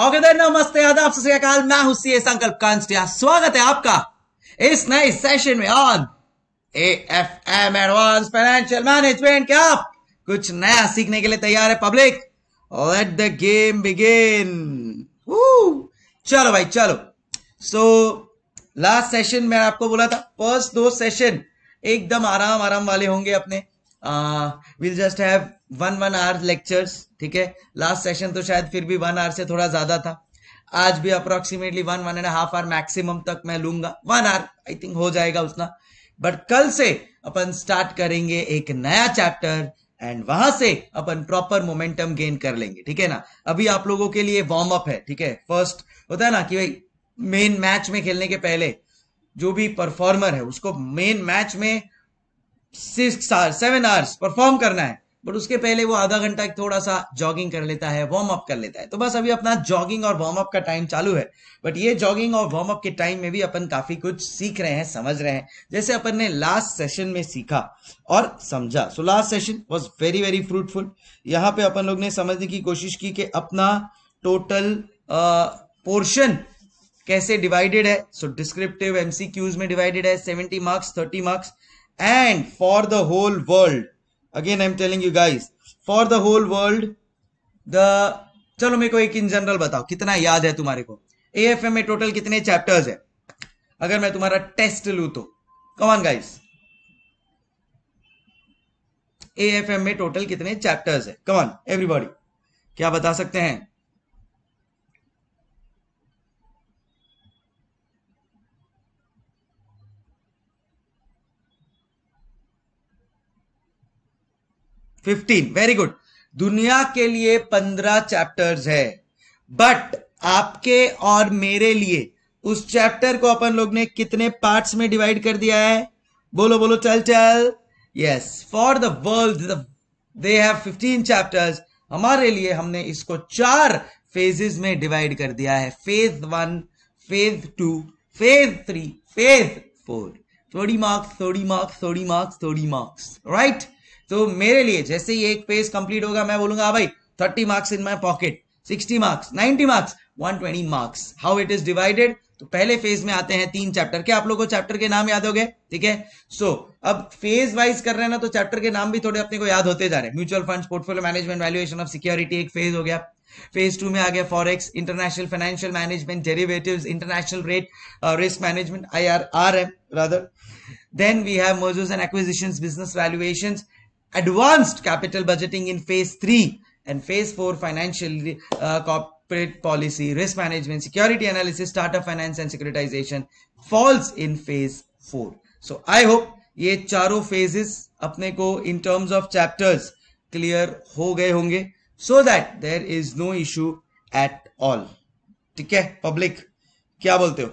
Okay दे नमस्ते आदाब सत्याकाल मैं हूं सीए संकल्प कांस्टिया स्वागत है आपका इस नए सेशन में on A F M advance financial management क्या आप कुछ नया सीखने के लिए तैयार है public let the game begin चलो भाई चलो सो लास्ट सेशन मैं आपको बोला था फर्स्ट दो सेशन एकदम आराम आराम वाले होंगे अपने will just have one one hour lectures ठीक है लास्ट सेशन तो शायद फिर भी वन आवर से थोड़ा ज्यादा था आज भी approximately one one and half hour maximum तक मैं लूंगा वन आवर आई थिंक हो जाएगा उतना बट कल से अपन स्टार्ट करेंगे एक नया चैप्टर एंड वहां से अपन प्रॉपर मोमेंटम गेन कर लेंगे ठीक है ना अभी आप लोगों के लिए वार्म अप है ठीक है फर्स्ट होता है ना कि भाई मेन मैच में खेलने के पहले जो भी परफॉर्मर है उसको मेन मैच में six hours seven hours perform करना है बट उसके पहले वो आधा घंटा थोड़ा सा जॉगिंग कर लेता है वार्म अप कर लेता है तो बस अभी अपना जॉगिंग और वार्म अप का टाइम चालू है बट ये जॉगिंग और वार्म अप के टाइम में भी अपन काफी कुछ सीख रहे हैं समझ रहे हैं जैसे अपन ने लास्ट सेशन में सीखा और समझा so last session was very very fruitful यहाँ पे अपन लोग ने समझने की कोशिश की कि अपना टोटल पोर्शन कैसे डिवाइडेड है सो डिस्क्रिप्टिव एमसीक्यूज में डिवाइडेड है seventy marks thirty marks and for the whole world again i'm telling you guys for the whole world the चलो मेरे को एक इन जनरल बताओ कितना याद है तुम्हारे को ए एफ एम में टोटल कितने चैप्टर्स है अगर मैं तुम्हारा टेस्ट लू तो come on guys A F M में टोटल कितने चैप्टर्स है कमान एवरीबॉडी क्या बता सकते हैं फिफ्टीन वेरी गुड दुनिया के लिए पंद्रह चैप्टर्स है बट आपके और मेरे लिए उस चैप्टर को अपन लोग ने कितने पार्ट्स में डिवाइड कर दिया है बोलो बोलो चल चल yes for the world they have fifteen chapters हमारे लिए हमने इसको चार फेजेस में डिवाइड कर दिया है phase one phase two phase three phase four थोड़ी मार्क्स थोड़ी मार्क्स थोड़ी मार्क्स थोड़ी मार्क्स राइट तो मेरे लिए जैसे ही एक पेज कंप्लीट होगा मैं बोलूंगा हाँ भाई thirty marks in my pocket sixty marks ninety marks one twenty marks how it is divided तो पहले फेज में आते हैं तीन चैप्टर के आप लोगों को चैप्टर के नाम याद हो गए ठीक है सो अब फेज वाइज कर रहे हैं ना तो चैप्टर के नाम भी थोड़े अपने को याद होते जा रहे हैं mutual fund portfolio management valuation of security एक फेज हो गया फेज टू में आ गया forex international financial management derivative international rate risk management I R R M rather than we have mergers and acquisition business valuation advanced capital budgeting in phase 3 and phase 4 financial uh, corporate policy risk management security analysis startup finance and securitization falls in phase 4 so i hope ye charo phases apne ko in terms of chapters clear ho gaye honge so that there is no issue at all theek hai public kya bolte ho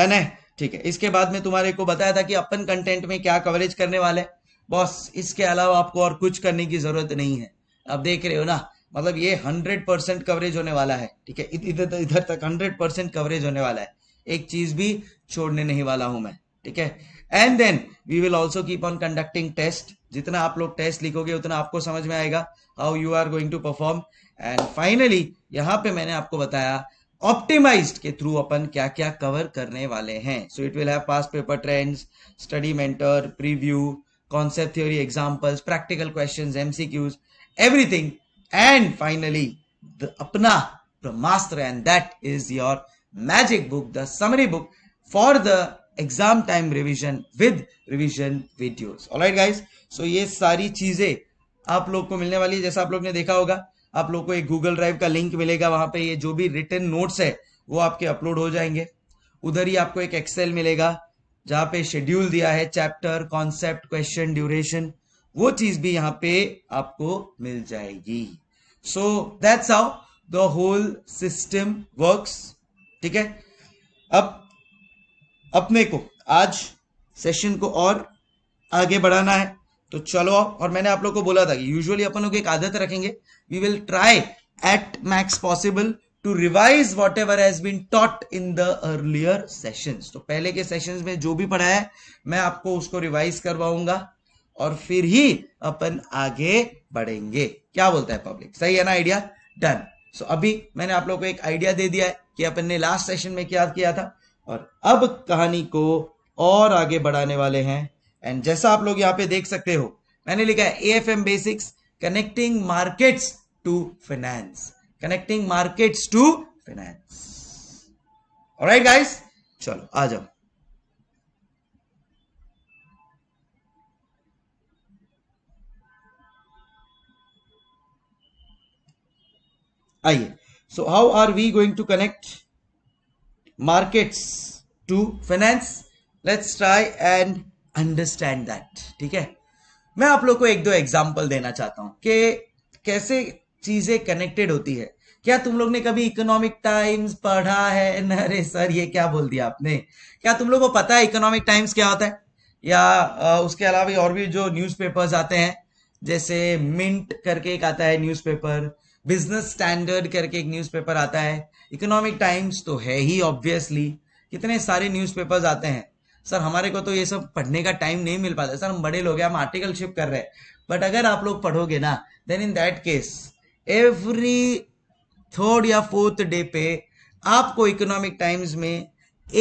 done hai ठीक है इसके बाद में तुम्हारे को बताया था कि अपन कंटेंट में क्या कवरेज करने वाले हैं बस इसके अलावा आपको और कुछ करने की जरूरत नहीं है आप देख रहे हो ना मतलब ये हंड्रेड परसेंट कवरेज होने वाला है ठीक है इधर इधर तक हंड्रेड परसेंट कवरेज होने वाला है एक चीज भी छोड़ने नहीं वाला हूं मैं ठीक है and then we will also keep on conducting test जितना आप लोग टेस्ट लिखोगे उतना आपको समझ में आएगा how you are going to perform and finally यहाँ पे मैंने आपको बताया ऑप्टिमाइज्ड के थ्रू अपन क्या क्या कवर करने वाले हैं so it will have pass paper trends study mentor preview concept theory examples practical question MCQs everything and finally अपना ब्रह्मास्त्र and that is your magic book the summary book for the exam time revision with revision videos alright guys so ये सारी चीजें आप लोग को मिलने वाली है जैसा आप लोग ने देखा होगा आप लोग को एक गूगल ड्राइव का लिंक मिलेगा वहां पे ये जो भी रिटर्न नोट्स है वो आपके अपलोड हो जाएंगे उधर ही आपको एक एक्सेल मिलेगा जहां पे शेड्यूल दिया है चैप्टर कॉन्सेप्ट क्वेश्चन ड्यूरेशन वो चीज भी यहाँ पे आपको मिल जाएगी so that's how the whole system works ठीक है अब अपने को आज सेशन को और आगे बढ़ाना है तो चलो और मैंने आप लोग को बोला था कि यूजुअली अपन लोग एक आदत रखेंगे we will try at max possible to revise whatever been taught taught in earlier sessions. तो पहले के sessions में जो भी पढ़ा है मैं आपको उसको रिवाइज करवाऊंगा और फिर ही अपन आगे बढ़ेंगे क्या बोलता है पब्लिक सही है ना आइडिया डन सो अभी मैंने आप लोग को एक आइडिया दे दिया है कि अपन ने लास्ट सेशन में क्या किया था और अब कहानी को और आगे बढ़ाने वाले हैं एंड जैसा आप लोग यहाँ पे देख सकते हो मैंने लिखा है A F M basics connecting markets to finance connecting markets to finance right guys चलो आ जाओ आइए so how are we going to connect markets to finance let's try and understand that ठीक है मैं आप लोग को एक दो एग्जाम्पल देना चाहता हूं कि कैसे चीजें कनेक्टेड होती है क्या तुम लोग ने कभी इकोनॉमिक टाइम्स पढ़ा है अरे सर ये क्या बोल दिया आपने क्या तुम लोग को पता है इकोनॉमिक टाइम्स क्या होता है या उसके अलावा और भी जो न्यूज़पेपर्स आते हैं जैसे मिंट करके एक आता है न्यूज़पेपर बिजनेस स्टैंडर्ड करके एक न्यूज़पेपर आता है इकोनॉमिक टाइम्स तो है ही ऑब्वियसली कितने सारे न्यूज़पेपर्स आते हैं सर हमारे को तो ये सब पढ़ने का टाइम नहीं मिल पाता सर हम बड़े लोग हैं हम आर्टिकलशिप कर रहे हैं बट अगर आप लोग पढ़ोगे ना then in that case every third या फोर्थ डे पे आपको इकोनॉमिक टाइम्स में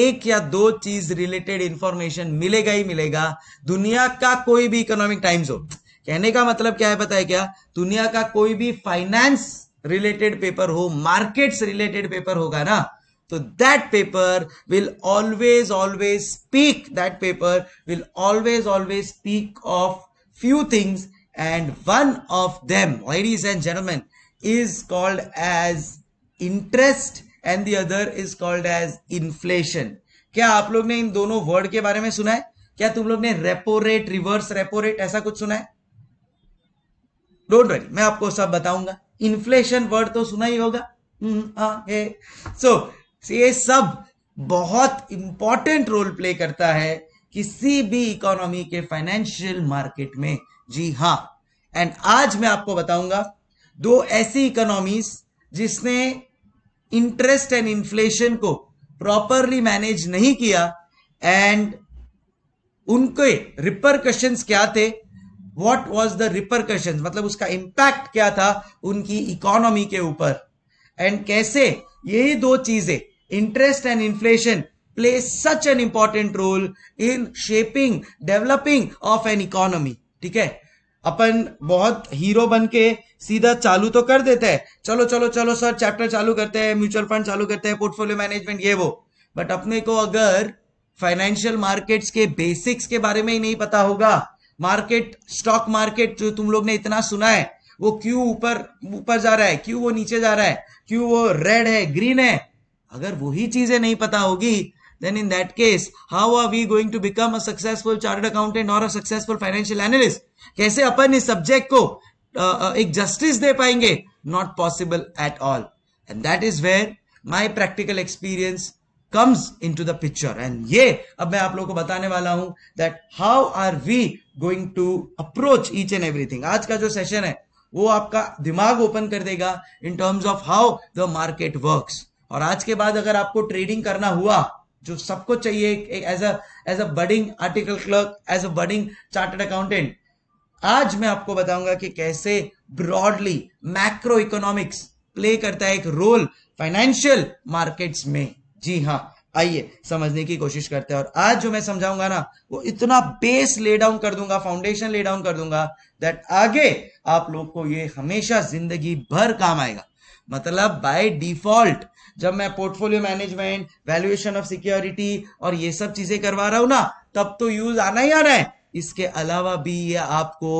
एक या दो चीज रिलेटेड इंफॉर्मेशन मिलेगा ही मिलेगा दुनिया का कोई भी इकोनॉमिक टाइम्स हो कहने का मतलब क्या है पता है क्या दुनिया का कोई भी फाइनेंस रिलेटेड पेपर हो मार्केट्स रिलेटेड पेपर होगा ना तो that paper will always always speak that paper will always always speak of few things and one of them ladies and gentlemen is called as interest and the other is called as inflation. क्या आप लोग ने इन दोनों word के बारे में सुना है क्या तुम लोग ने repo rate reverse repo rate ऐसा कुछ सुना है डोंट वरी मैं आपको सब बताऊंगा इन्फ्लेशन वर्ड तो सुना ही होगा सो हम्म, हाँ, so, ये सब बहुत इंपॉर्टेंट रोल प्ले करता है किसी भी इकोनॉमी के फाइनेंशियल मार्केट में जी हां एंड आज मैं आपको बताऊंगा दो ऐसी इकोनॉमीज जिसने इंटरेस्ट एंड इन्फ्लेशन को प्रॉपरली मैनेज नहीं किया एंड उनके रिपरकशन क्या थे वॉट वॉज द रिपरकशन मतलब उसका इंपैक्ट क्या था उनकी इकोनॉमी के ऊपर एंड कैसे यही दो चीजें interest and inflation play such an important role in shaping developing of an economy ठीक है अपन बहुत हीरो बन के सीधा चालू तो कर देता है चलो चलो चलो सर चैप्टर चालू करते हैं म्यूचुअल फंड चालू करते हैं पोर्टफोलियो मैनेजमेंट ये वो बट अपने को अगर फाइनेंशियल मार्केट्स के बेसिक्स के बारे में ही नहीं पता होगा मार्केट स्टॉक मार्केट जो तुम लोग ने इतना सुना है वो क्यों ऊपर ऊपर जा रहा है क्यों वो नीचे जा रहा है क्यों वो रेड है ग्रीन है अगर वही चीजें नहीं पता होगी then in that case how are we going to become a successful chartered accountant और अ सक्सेसफुल फाइनेंशियल एनालिस्ट कैसे अपन इस सब्जेक्ट को Uh, uh, एक जस्टिस दे पाएंगे not possible at all and that is where my practical experience comes in to the picture and ये अब मैं आप लोगों को बताने वाला हूं that how are we going to approach each and everything आज का जो सेशन है वो आपका दिमाग ओपन कर देगा in terms of how the market works और आज के बाद अगर आपको ट्रेडिंग करना हुआ जो सबको चाहिए as a as a budding article clerk as a budding chartered accountant आज मैं आपको बताऊंगा कि कैसे ब्रॉडली मैक्रो इकोनॉमिक्स प्ले करता है एक रोल फाइनेंशियल मार्केट्स में जी हाँ आइए समझने की कोशिश करते हैं और आज जो मैं समझाऊंगा ना वो इतना बेस ले डाउन कर दूंगा फाउंडेशन ले डाउन कर दूंगा दैट आगे आप लोग को ये हमेशा जिंदगी भर काम आएगा मतलब बाय डिफॉल्ट जब मैं portfolio management valuation of security और ये सब चीजें करवा रहा हूं ना तब तो यूज आना ही आना है इसके अलावा भी ये आपको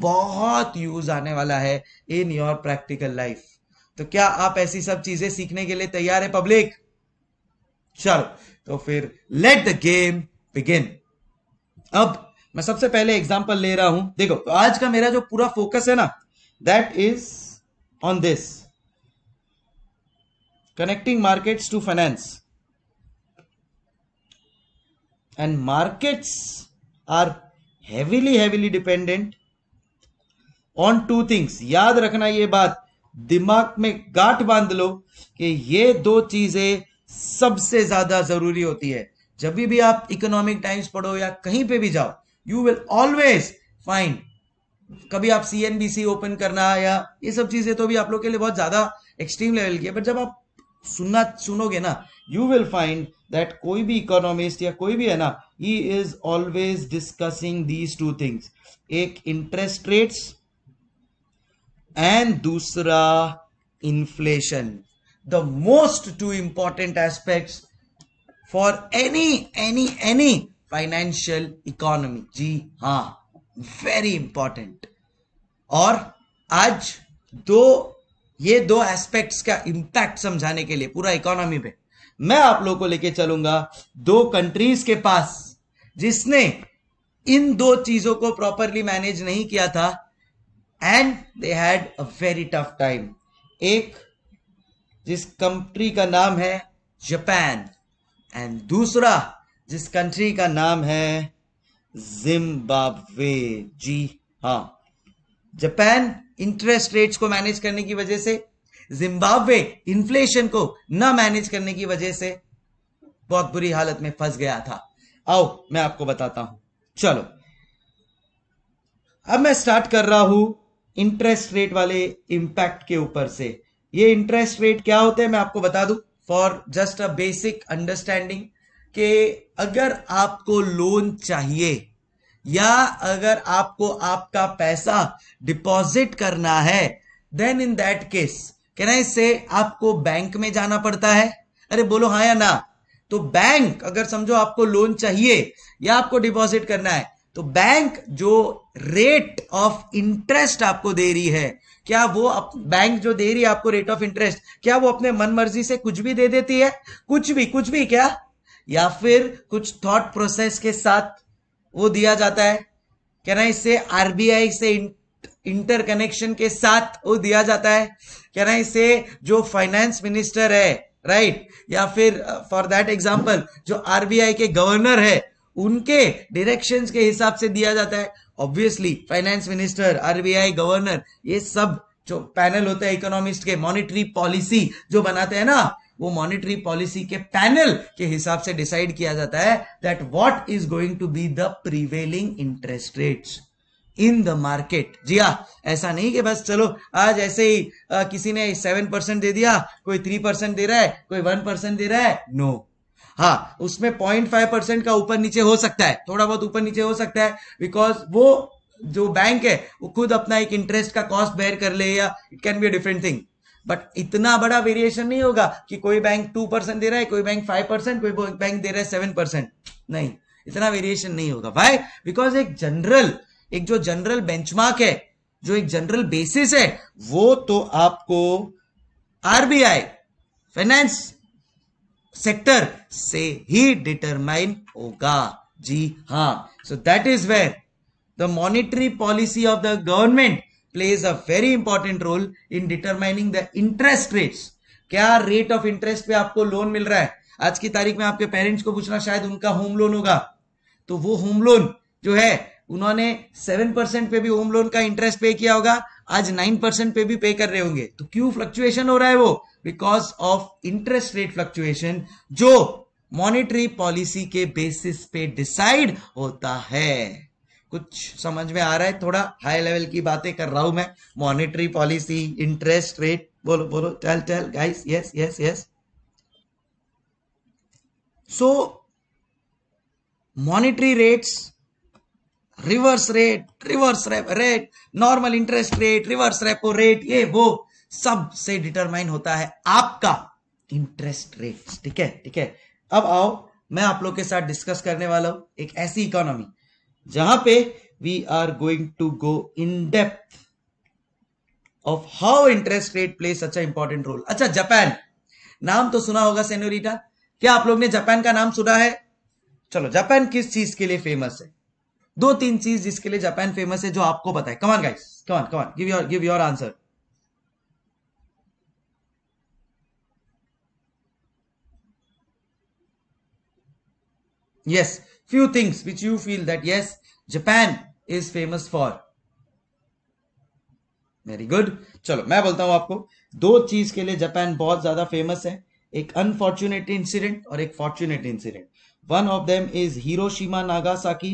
बहुत यूज आने वाला है इन योर प्रैक्टिकल लाइफ तो क्या आप ऐसी सब चीजें सीखने के लिए तैयार है पब्लिक चलो तो फिर लेट द गेम बिगिन अब मैं सबसे पहले एग्जाम्पल ले रहा हूं देखो तो आज का मेरा जो पूरा फोकस है ना that is on this connecting markets to finance and markets are heavily heavily dependent on two things याद रखना ये बात दिमाग में गांठ बांध लो कि ये दो चीजें सबसे ज्यादा जरूरी होती है जब भी आप इकोनॉमिक टाइम्स पढ़ो या कहीं पे भी जाओ यू विल ऑलवेज फाइंड कभी आप सी ओपन करना या ये सब चीजें तो भी आप लोग के लिए बहुत ज्यादा एक्सट्रीम लेवल की है बट जब आप सुनना सुनोगे ना यू विल फाइंड दैट कोई भी इकोनॉमिस्ट या कोई भी है ना ही is always discussing these two things एक इंटरेस्ट रेट्स एंड दूसरा inflation the most two important aspect for any any any financial economy जी हां वेरी इंपॉर्टेंट और आज दो ये दो एस्पेक्ट्स का इंपैक्ट समझाने के लिए पूरा इकोनॉमी पे मैं आप लोगों को लेके चलूंगा दो कंट्रीज के पास जिसने इन दो चीजों को प्रॉपरली मैनेज नहीं किया था and they had a very tough time एक जिस कंट्री का नाम है जापान एंड दूसरा जिस कंट्री का नाम है जिम्बाब्वे जी हाँ जापान इंटरेस्ट रेट्स को मैनेज करने की वजह से जिम्बाब्वे इन्फ्लेशन को ना मैनेज करने की वजह से बहुत बुरी हालत में फंस गया था आओ मैं आपको बताता हूं चलो अब मैं स्टार्ट कर रहा हूं इंटरेस्ट रेट वाले इंपैक्ट के ऊपर से ये इंटरेस्ट रेट क्या होते हैं मैं आपको बता दू for just a basic understanding के अगर आपको लोन चाहिए या अगर आपको आपका पैसा डिपॉजिट करना है then in that case I इससे आपको बैंक में जाना पड़ता है अरे बोलो हाँ या ना तो बैंक अगर समझो आपको लोन चाहिए या आपको डिपॉजिट करना है तो बैंक जो रेट ऑफ इंटरेस्ट आपको दे रही है क्या वो अप, बैंक जो दे रही है आपको रेट ऑफ इंटरेस्ट क्या वो अपने मन मर्जी से कुछ भी दे देती है कुछ भी कुछ भी क्या या फिर कुछ थॉट प्रोसेस के साथ वो दिया जाता है क्या ना इससे आरबीआई से इंटर कनेक्शन के साथ वो दिया जाता है क्या ना इसे जो फाइनेंस मिनिस्टर है राइट right? या फिर फॉर दैट एग्जाम्पल जो आरबीआई के गवर्नर है उनके डायरेक्शंस के हिसाब से दिया जाता है obviously finance minister RBI governor ये सब जो पैनल होता है इकोनॉमिस्ट के मॉनिटरी पॉलिसी जो बनाते हैं ना वो मॉनिटरी पॉलिसी के पैनल के हिसाब से डिसाइड किया जाता है that what is going to be the prevailing interest rates in the market जी हाँ ऐसा नहीं कि बस चलो आज ऐसे ही आ, किसी ने सेवन परसेंट दे दिया कोई थ्री परसेंट दे रहा है कोई वन परसेंट दे रहा है नो no. हाँ उसमें पॉइंट फाइव परसेंट का ऊपर नीचे हो सकता है थोड़ा बहुत ऊपर नीचे हो सकता है बिकॉज वो जो बैंक है वो खुद अपना एक इंटरेस्ट का कॉस्ट बेयर कर ले या it can be a different thing but इतना बड़ा वेरिएशन नहीं होगा कि कोई बैंक टू परसेंट दे रहा है कोई बैंक फाइव परसेंट कोई बैंक दे रहा है सेवन परसेंट नहीं इतना वेरिएशन नहीं होगा वाई बिकॉज एक जनरल एक जो जनरल बेंचमार्क है जो एक जनरल बेसिस है वो तो आपको आरबीआई फाइनेंस सेक्टर से ही डिटरमाइन होगा जी हाँ so that is where the monetary policy of the government plays a very important role in determining the interest rates क्या रेट ऑफ इंटरेस्ट पे आपको लोन मिल रहा है आज की तारीख में आपके पेरेंट्स को पूछना शायद उनका होम लोन होगा तो वो होम लोन जो है उन्होंने सेवन परसेंट पे भी होम लोन का इंटरेस्ट पे किया होगा आज नाइन परसेंट पे भी पे कर रहे होंगे तो क्यों फ्लक्चुएशन हो रहा है वो because of interest rate fluctuation जो मॉनेटरी पॉलिसी के बेसिस पे डिसाइड होता है कुछ समझ में आ रहा है थोड़ा हाई लेवल की बातें कर रहा हूं मैं मॉनेटरी पॉलिसी इंटरेस्ट रेट बोलो बोलो चल चल guys yes yes yes so monetary rates reverse rate reverse rate normal interest rate reverse repo rate ये वो सब से डिटरमाइन होता है आपका इंटरेस्ट रेट ठीक है ठीक है अब आओ मैं आप लोग के साथ डिस्कस करने वाला हूं एक ऐसी इकोनॉमी जहां पे we are going to go in depth of how interest rate play such important role अच्छा जापान नाम तो सुना होगा सेनोरिटा क्या आप लोग ने जापान का नाम सुना है चलो जापान किस चीज के लिए फेमस है दो तीन चीज जिसके लिए जापान फेमस है जो आपको पता है come on guys come on come on give your give your answer yes few things which you feel that yes Japan is famous for very good चलो मैं बोलता हूं आपको दो चीज के लिए जापान बहुत ज्यादा फेमस है एक अनफॉर्चुनेट इंसिडेंट और एक fortunate incident one of them is Hiroshima Nagasaki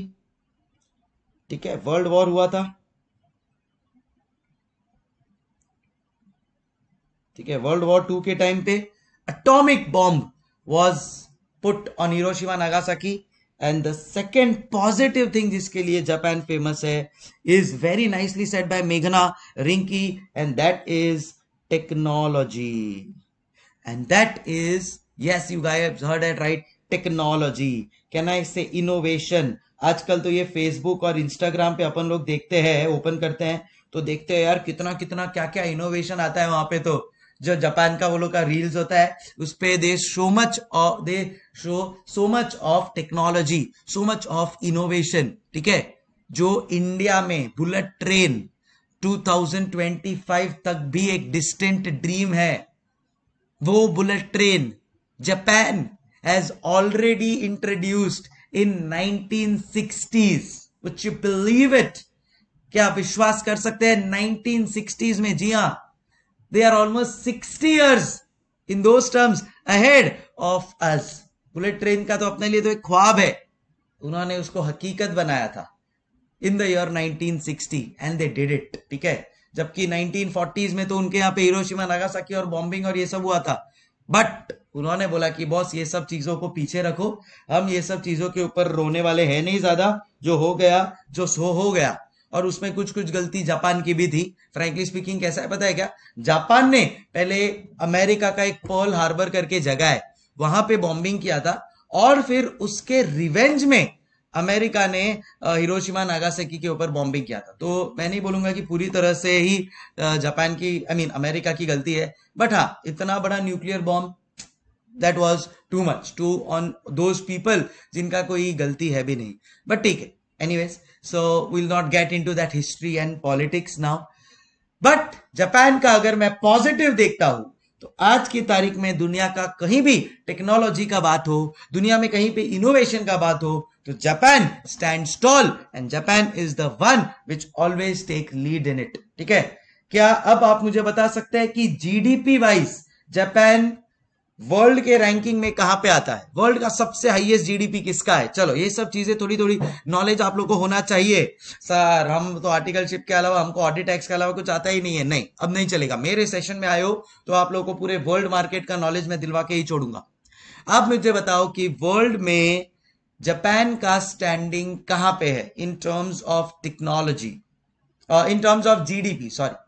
ठीक है वर्ल्ड वॉर हुआ था ठीक है वर्ल्ड वॉर टू के टाइम पे atomic bomb was put on Hiroshima Nagasaki and the second positive thing जिसके लिए जापान फेमस है is very nicely set by मेघना Rinki and that is technology and that is yes you gave heard it right technology can I say innovation आजकल तो ये Facebook और Instagram पे अपन लोग देखते हैं ओपन करते हैं तो देखते हैं यार कितना कितना क्या क्या इनोवेशन आता है वहां पे तो जो जापान का वो लोग का रील्स होता है उस पे they so much of they show so much of technology so much of innovation ठीक है जो इंडिया में बुलेट ट्रेन 2025 तक भी एक डिस्टेंट ड्रीम है वो bullet train Japan has already introduced in 1960s would you believe it क्या विश्वास कर सकते हैं 1960s में जी हां they are almost sixty years in two terms ahead of us bullet train का तो अपने लिए तो एक ख्वाब है उन्होंने उसको हकीकत बनाया था in the year 1960 and they did it ठीक है जबकि 1940s में तो उनके यहाँ पे हिरोशिमा नागासाकी और बॉम्बिंग और ये सब हुआ था बट उन्होंने बोला कि बॉस ये सब चीजों को पीछे रखो हम ये सब चीजों के ऊपर रोने वाले हैं नहीं ज्यादा जो हो गया जो सो हो गया और उसमें कुछ कुछ गलती जापान की भी थी फ्रेंकली स्पीकिंग कैसा है पता है क्या जापान ने पहले अमेरिका का एक पर्ल हार्बर करके जगह है वहां पे बॉम्बिंग किया था और फिर उसके रिवेंज में अमेरिका ने हिरोशिमा नागासाकी के ऊपर बॉम्बिंग किया था तो मैं नहीं बोलूंगा कि पूरी तरह से ही जापान की I I mean mean, America की गलती है बट हाँ इतना बड़ा nuclear bomb that was too much to on those people जिनका कोई गलती है भी नहीं बट ठीक है so will not get into that history and politics now but Japan का अगर मैं पॉजिटिव देखता हूं तो आज की तारीख में दुनिया का कहीं भी टेक्नोलॉजी का बात हो दुनिया में कहीं पे इनोवेशन का बात हो तो Japan stand stall and Japan is the one which always take lead in it ठीक है क्या अब आप मुझे बता सकते हैं कि जीडीपी वाइज जापान वर्ल्ड के रैंकिंग में कहां पे आता है वर्ल्ड का सबसे हाईएस्ट जीडीपी किसका है चलो ये सब चीजें थोड़ी थोड़ी नॉलेज आप लोग को होना चाहिए सर हम तो आर्टिकलशिप के अलावा हमको ऑडिट टैक्स के अलावा कुछ आता ही नहीं है नहीं अब नहीं चलेगा मेरे सेशन में आयो तो आप लोग को पूरे वर्ल्ड मार्केट का नॉलेज मैं दिलवा के ही छोड़ूंगा अब मुझे बताओ कि वर्ल्ड में जापान का स्टैंडिंग कहां पे है in terms of technology in terms of GDP sorry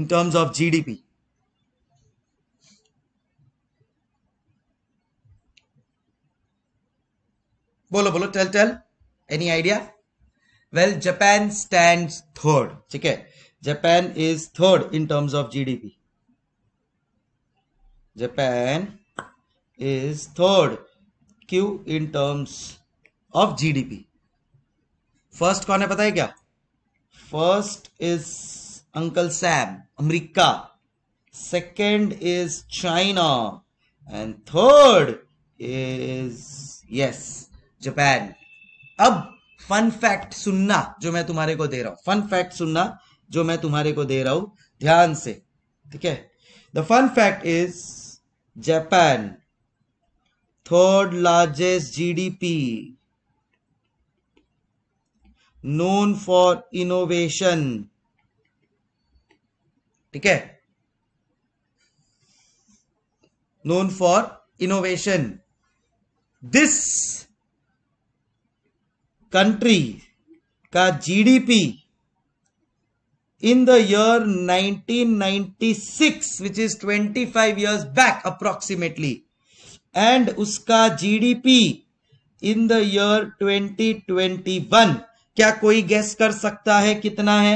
in terms of GDP बोलो बोलो tell tell any idea well Japan stand third ठीक है Japan is third in terms of GDP Japan is third क्यू in terms of GDP first कौन है पता है क्या first is uncle Sam America second is China and third is yes Japan अब fun fact सुनना जो मैं तुम्हारे को दे रहा हूं फन फैक्ट सुनना जो मैं तुम्हारे को दे रहा हूं ध्यान से ठीक है the fun fact is Japan third largest GDP known for innovation ठीक है known for innovation this country का GDP in the year 1996 which is 25 years back approximately and उसका जीडीपी इन द ईयर 2021 क्या कोई गैस कर सकता है कितना है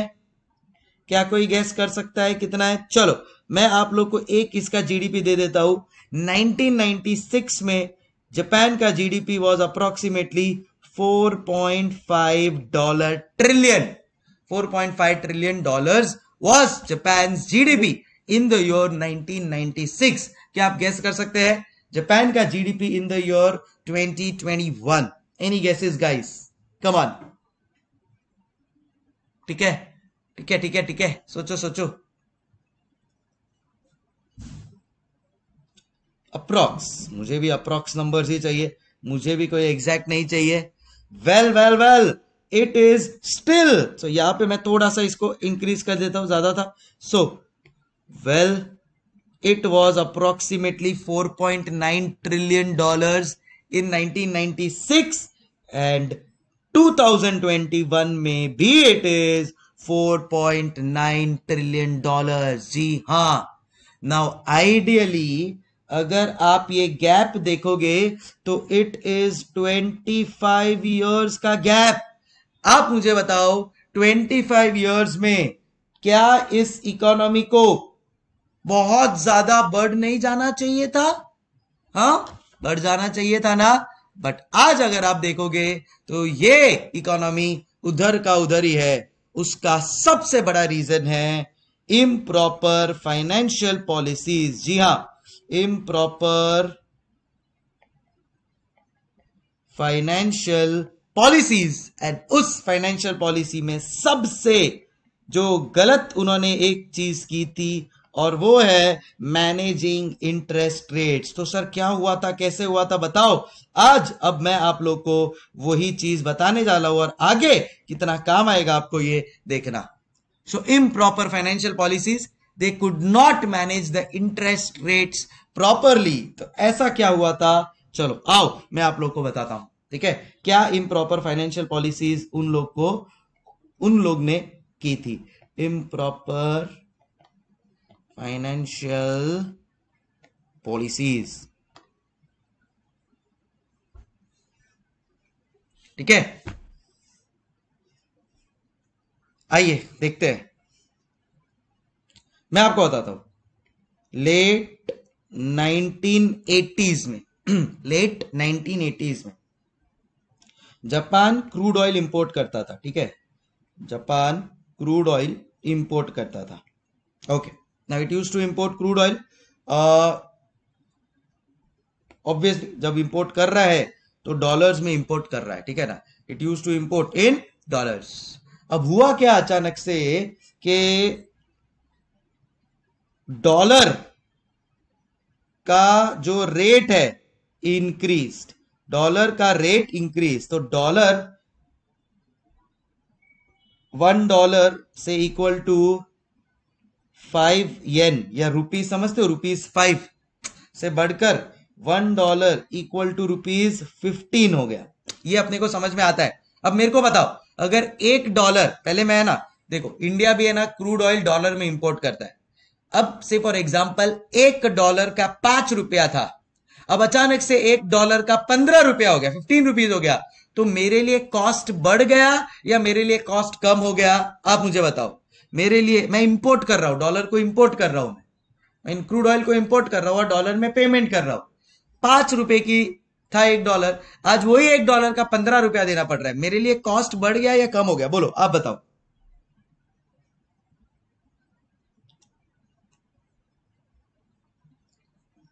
क्या कोई गैस कर सकता है कितना है चलो मैं आप लोग को एक इसका जीडीपी दे देता हूं 1996 में जापान का GDP was approximately 4.5 dollar trillion 4.5 trillion dollars was Japan's GDP in the year 1996 क्या आप गैस कर सकते हैं जापान का GDP in the year 2021 any guesses guys come on ठीक है ठीक है ठीक है ठीक है सोचो सोचो अप्रॉक्स मुझे भी अप्रॉक्स नंबर्स ही चाहिए मुझे भी कोई एग्जैक्ट नहीं चाहिए well well well it is still so यहां पे मैं थोड़ा सा इसको इंक्रीज कर देता हूं ज्यादा था so well it was approximately 4.9 trillion dollars in 1996 and 2021 में भी इट इज 4.9 ट्रिलियन डॉलर्स जी हां नाउ आइडियली अगर आप ये गैप देखोगे तो it is twenty five years का गैप आप मुझे बताओ ट्वेंटी फाइव ईयर्स में क्या इस इकोनॉमी को बहुत ज्यादा बढ़ नहीं जाना चाहिए था हा बढ़ जाना चाहिए था ना बट आज अगर आप देखोगे तो ये इकोनॉमी उधर का उधर ही है उसका सबसे बड़ा रीजन है इम्प्रॉपर फाइनेंशियल पॉलिसीज जी हाँ improper फाइनेंशियल पॉलिसीज एंड उस फाइनेंशियल पॉलिसी में सबसे जो गलत उन्होंने एक चीज की थी और वो है मैनेजिंग इंटरेस्ट रेट्स तो सर क्या हुआ था कैसे हुआ था बताओ आज अब मैं आप लोग को वही चीज बताने जा रहा हूं और आगे कितना काम आएगा आपको ये देखना so improper financial policies they could not manage the interest rates properly तो ऐसा क्या हुआ था चलो आओ मैं आप लोग को बताता हूं ठीक है क्या इम्प्रॉपर फाइनेंशियल पॉलिसीज उन लोग को उन लोग ने की थी इम प्रॉपर फाइनेंशियल पॉलिसीज ठीक है आइए देखते हैं मैं आपको बताता हूं लेट नाइनटीन एटीज में लेट नाइनटीन एटीज में जापान क्रूड ऑयल इंपोर्ट करता था ठीक है जापान क्रूड ऑयल इंपोर्ट करता था okay now it use to import crude oil obviously जब इंपोर्ट कर रहा है तो डॉलर्स में इंपोर्ट कर रहा है ठीक है ना it use to import in dollars अब हुआ क्या अचानक से के डॉलर का जो रेट है इंक्रीज डॉलर का रेट इंक्रीज तो डॉलर वन डॉलर से इक्वल टू फाइव येन या रुपीज समझते हो रुपीज फाइव से बढ़कर one dollar equal to rupees fifteen हो गया ये अपने को समझ में आता है अब मेरे को बताओ अगर एक डॉलर पहले मैं ना देखो इंडिया भी है ना क्रूड ऑयल डॉलर में इंपोर्ट करता है अब से फॉर एग्जाम्पल एक डॉलर का पांच रुपया था अब अचानक से एक डॉलर का पंद्रह रुपया हो गया फिफ्टीन रुपीज हो गया तो मेरे लिए कॉस्ट बढ़ गया या मेरे लिए कॉस्ट कम हो गया आप मुझे बताओ मेरे लिए मैं इंपोर्ट कर रहा हूं डॉलर को इंपोर्ट कर रहा हूं मैं इन क्रूड ऑयल को इंपोर्ट कर रहा हूं और डॉलर में पेमेंट कर रहा हूं पांच रुपए की था एक डॉलर आज वही एक डॉलर का पंद्रह रुपया देना पड़ रहा है मेरे लिए कॉस्ट बढ़ गया या कम हो गया बोलो आप बताओ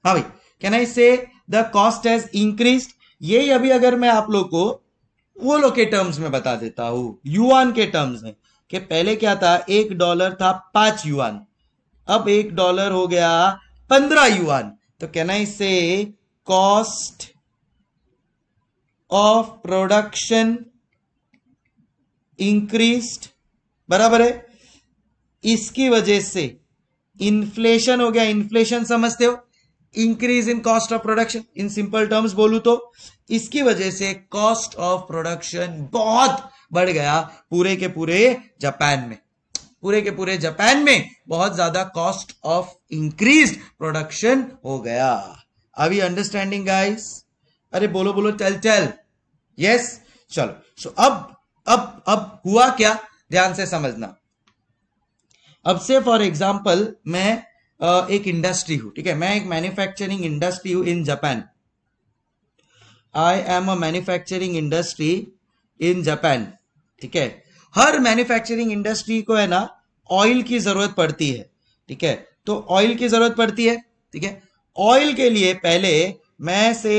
हाँ भाई कैन आई से द कॉस्ट हैज इंक्रीज ये अभी अगर मैं आप लोग को वो लोग के टर्म्स में बता देता हूं युआन के टर्म्स में कि पहले क्या था एक डॉलर था पांच युआन अब एक डॉलर हो गया पंद्रह युआन तो कैन आई से कॉस्ट ऑफ प्रोडक्शन इंक्रीज बराबर है इसकी वजह से इन्फ्लेशन हो गया इन्फ्लेशन समझते हो increase in cost of production in simple terms बोलू तो इसकी वजह से कॉस्ट ऑफ प्रोडक्शन बहुत बढ़ गया पूरे के पूरे जापान में पूरे के पूरे जापान में बहुत ज्यादा कॉस्ट ऑफ इंक्रीज प्रोडक्शन हो गया अभी अंडरस्टैंडिंग गाइस अरे बोलो बोलो चल चल यस चलो सो अब अब अब हुआ क्या ध्यान से समझना अब से फॉर एग्जाम्पल मैं एक इंडस्ट्री हूं ठीक है मैं एक मैन्युफैक्चरिंग इंडस्ट्री हूं in Japan I am a manufacturing industry in Japan ठीक है हर मैन्युफैक्चरिंग इंडस्ट्री को है ना ऑयल की जरूरत पड़ती है ठीक है तो ऑयल की जरूरत पड़ती है ठीक है ऑयल के लिए पहले मैं से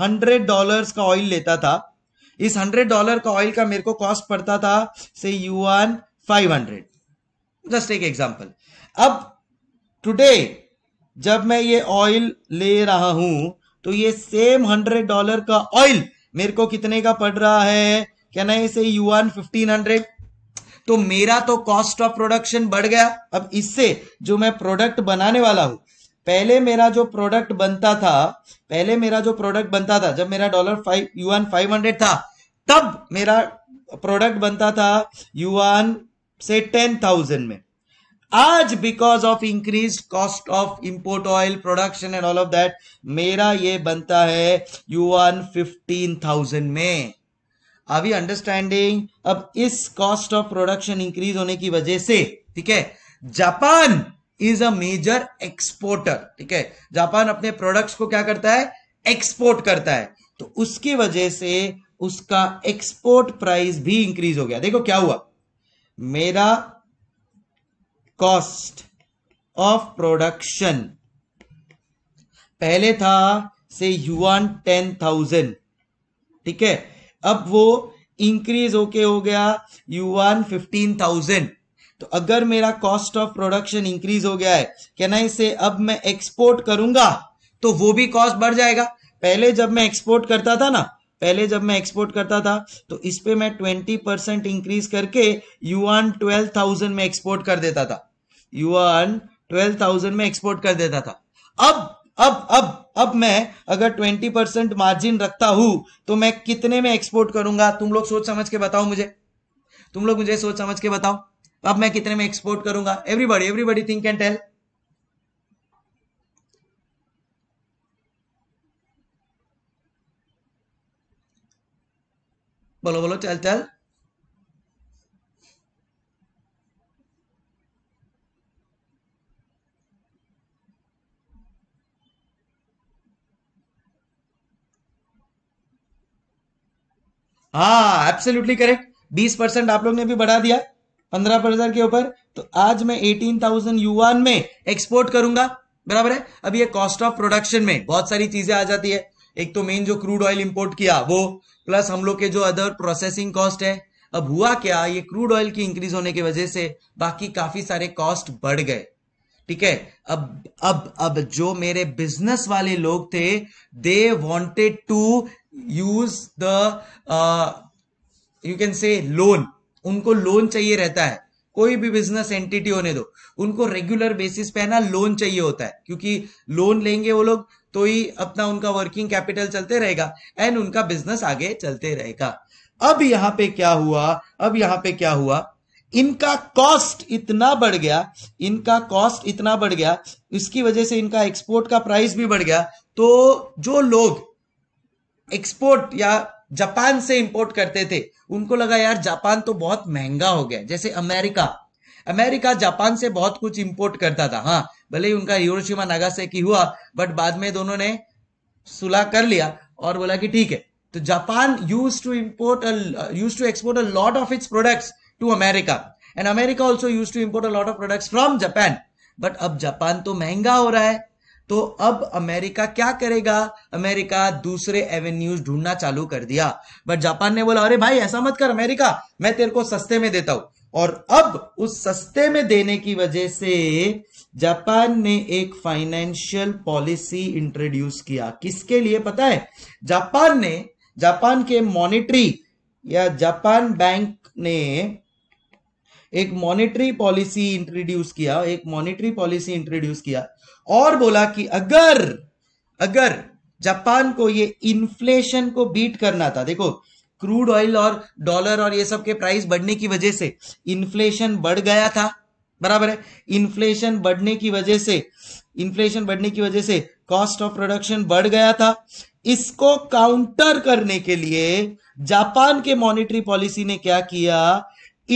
हंड्रेड डॉलर्स का ऑयल लेता था इस हंड्रेड डॉलर का ऑयल का मेरे को कॉस्ट पड़ता था से वन फाइव हंड्रेड जस्ट एक एग्जाम्पल अब टुडे जब मैं ये ऑयल ले रहा हूं तो ये सेम हंड्रेड डॉलर का ऑयल मेरे को कितने का पड़ रहा है क्या नहीं से यूआन फिफ्टीन हंड्रेड तो मेरा तो कॉस्ट ऑफ प्रोडक्शन बढ़ गया अब इससे जो मैं प्रोडक्ट बनाने वाला हूं पहले मेरा जो प्रोडक्ट बनता था पहले मेरा जो प्रोडक्ट बनता था जब मेरा dollar five one five hundred था तब मेरा प्रोडक्ट बनता था यूआन से टेन थाउजेंड में आज because of increase cost of import oil production and all of that मेरा ये बनता है यू वन फिफ्टीन थाउजेंड में अभी अंडरस्टैंडिंग अब इस कॉस्ट ऑफ प्रोडक्शन इंक्रीज होने की वजह से ठीक है Japan is a major exporter ठीक है जापान अपने प्रोडक्ट्स को क्या करता है एक्सपोर्ट करता है तो उसकी वजह से उसका एक्सपोर्ट प्राइस भी इंक्रीज हो गया देखो क्या हुआ मेरा कॉस्ट ऑफ प्रोडक्शन पहले था से युआन टेन थाउजेंड ठीक है अब वो इंक्रीज होके हो गया युआन फिफ्टीन थाउजेंड तो अगर मेरा कॉस्ट ऑफ प्रोडक्शन इंक्रीज हो गया है क्या ना इसे अब मैं एक्सपोर्ट करूंगा तो वो भी कॉस्ट बढ़ जाएगा पहले जब मैं एक्सपोर्ट करता था ना पहले जब मैं एक्सपोर्ट करता था तो इस पे मैं ट्वेंटी परसेंट इंक्रीज करके वन ट्वेल्व थाउजेंड में एक्सपोर्ट कर देता था यूआन ट्वेल्व थाउजेंड में एक्सपोर्ट कर देता था अब अब अब अब मैं अगर ट्वेंटी परसेंट मार्जिन रखता हूं तो मैं कितने में एक्सपोर्ट करूंगा तुम लोग सोच समझ के बताओ मुझे तुम लोग मुझे सोच समझ के बताओ अब मैं कितने में एक्सपोर्ट करूंगा everybody everybody think and tell बोलो बोलो चल चल हाँ एब्सोल्युटली करेक्ट बीस परसेंट आप लोग ने भी बढ़ा दिया पंद्रह परसेंट के ऊपर तो आज मैं एटीन थाउजेंड युवान में एक्सपोर्ट करूंगा बराबर है अब ये कॉस्ट ऑफ प्रोडक्शन में बहुत सारी चीजें आ जाती है एक तो मेन जो क्रूड ऑयल इंपोर्ट किया वो प्लस हम लोग के जो अदर प्रोसेसिंग कॉस्ट है अब हुआ क्या ये क्रूड ऑयल की इंक्रीज होने की वजह से बाकी काफी सारे कॉस्ट बढ़ गए ठीक है अब अब अब जो मेरे बिजनेस वाले लोग थे they wanted to the uh, you can say loan उनको लोन चाहिए रहता है कोई भी बिजनेस एंटिटी होने दो उनको रेगुलर बेसिस पे है ना लोन चाहिए होता है क्योंकि लोन लेंगे वो लोग तो ही अपना उनका वर्किंग कैपिटल चलते रहेगा एंड उनका बिजनेस आगे चलते रहेगा अब यहां पे क्या हुआ अब यहां पे क्या हुआ इनका कॉस्ट इतना बढ़ गया इनका कॉस्ट इतना बढ़ गया इसकी वजह से इनका एक्सपोर्ट का प्राइस भी बढ़ गया तो जो लोग एक्सपोर्ट या जापान से इंपोर्ट करते थे उनको लगा यार जापान तो बहुत महंगा हो गया जैसे अमेरिका अमेरिका जापान से बहुत कुछ इंपोर्ट करता था हाँ भले ही उनका हिरोशिमा की हुआ बट बाद में दोनों ने सुलह कर लिया और बोला कि ठीक है तो Japan use to import use to export a lot of its products to America and America also use to import a lot of products from Japan but अब जापान तो महंगा हो रहा है तो अब अमेरिका क्या करेगा अमेरिका दूसरे एवेन्यूज ढूंढना चालू कर दिया बट जापान ने बोला अरे भाई ऐसा मत कर अमेरिका मैं तेरे को सस्ते में देता हूं और अब उस सस्ते में देने की वजह से जापान ने एक फाइनेंशियल पॉलिसी इंट्रोड्यूस किया किसके लिए पता है जापान ने जापान के मॉनिटरी या जापान बैंक ने एक मॉनिटरी पॉलिसी इंट्रोड्यूस किया एक मॉनिटरी पॉलिसी इंट्रोड्यूस किया और बोला कि अगर अगर जापान को ये इन्फ्लेशन को बीट करना था देखो क्रूड ऑयल और डॉलर और ये सब के प्राइस बढ़ने की वजह से इन्फ्लेशन बढ़ गया था बराबर है इन्फ्लेशन बढ़ने की वजह से इन्फ्लेशन बढ़ने की वजह से कॉस्ट ऑफ प्रोडक्शन बढ़ गया था इसको काउंटर करने के लिए जापान के मॉनेटरी पॉलिसी ने क्या किया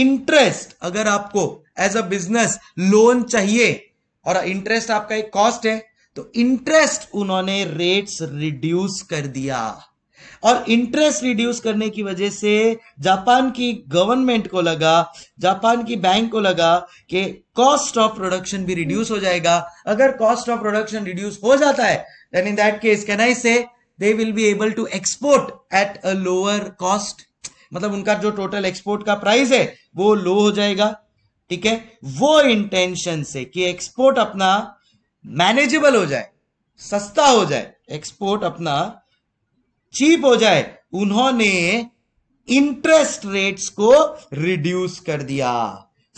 इंटरेस्ट अगर आपको एज अ बिजनेस लोन चाहिए और इंटरेस्ट आपका एक कॉस्ट है तो इंटरेस्ट उन्होंने रेट्स रिड्यूस कर दिया और इंटरेस्ट रिड्यूस करने की वजह से जापान की गवर्नमेंट को लगा जापान की बैंक को लगा कि कॉस्ट ऑफ प्रोडक्शन भी रिड्यूस हो जाएगा अगर कॉस्ट ऑफ प्रोडक्शन रिड्यूस हो जाता है then in that case can I say they will be able to export at a lower cost मतलब उनका जो टोटल एक्सपोर्ट का प्राइस है वो लो हो जाएगा ठीक है वो इंटेंशन से कि एक्सपोर्ट अपना मैनेजेबल हो जाए सस्ता हो जाए एक्सपोर्ट अपना चीप हो जाए उन्होंने इंटरेस्ट रेट्स को रिड्यूस कर दिया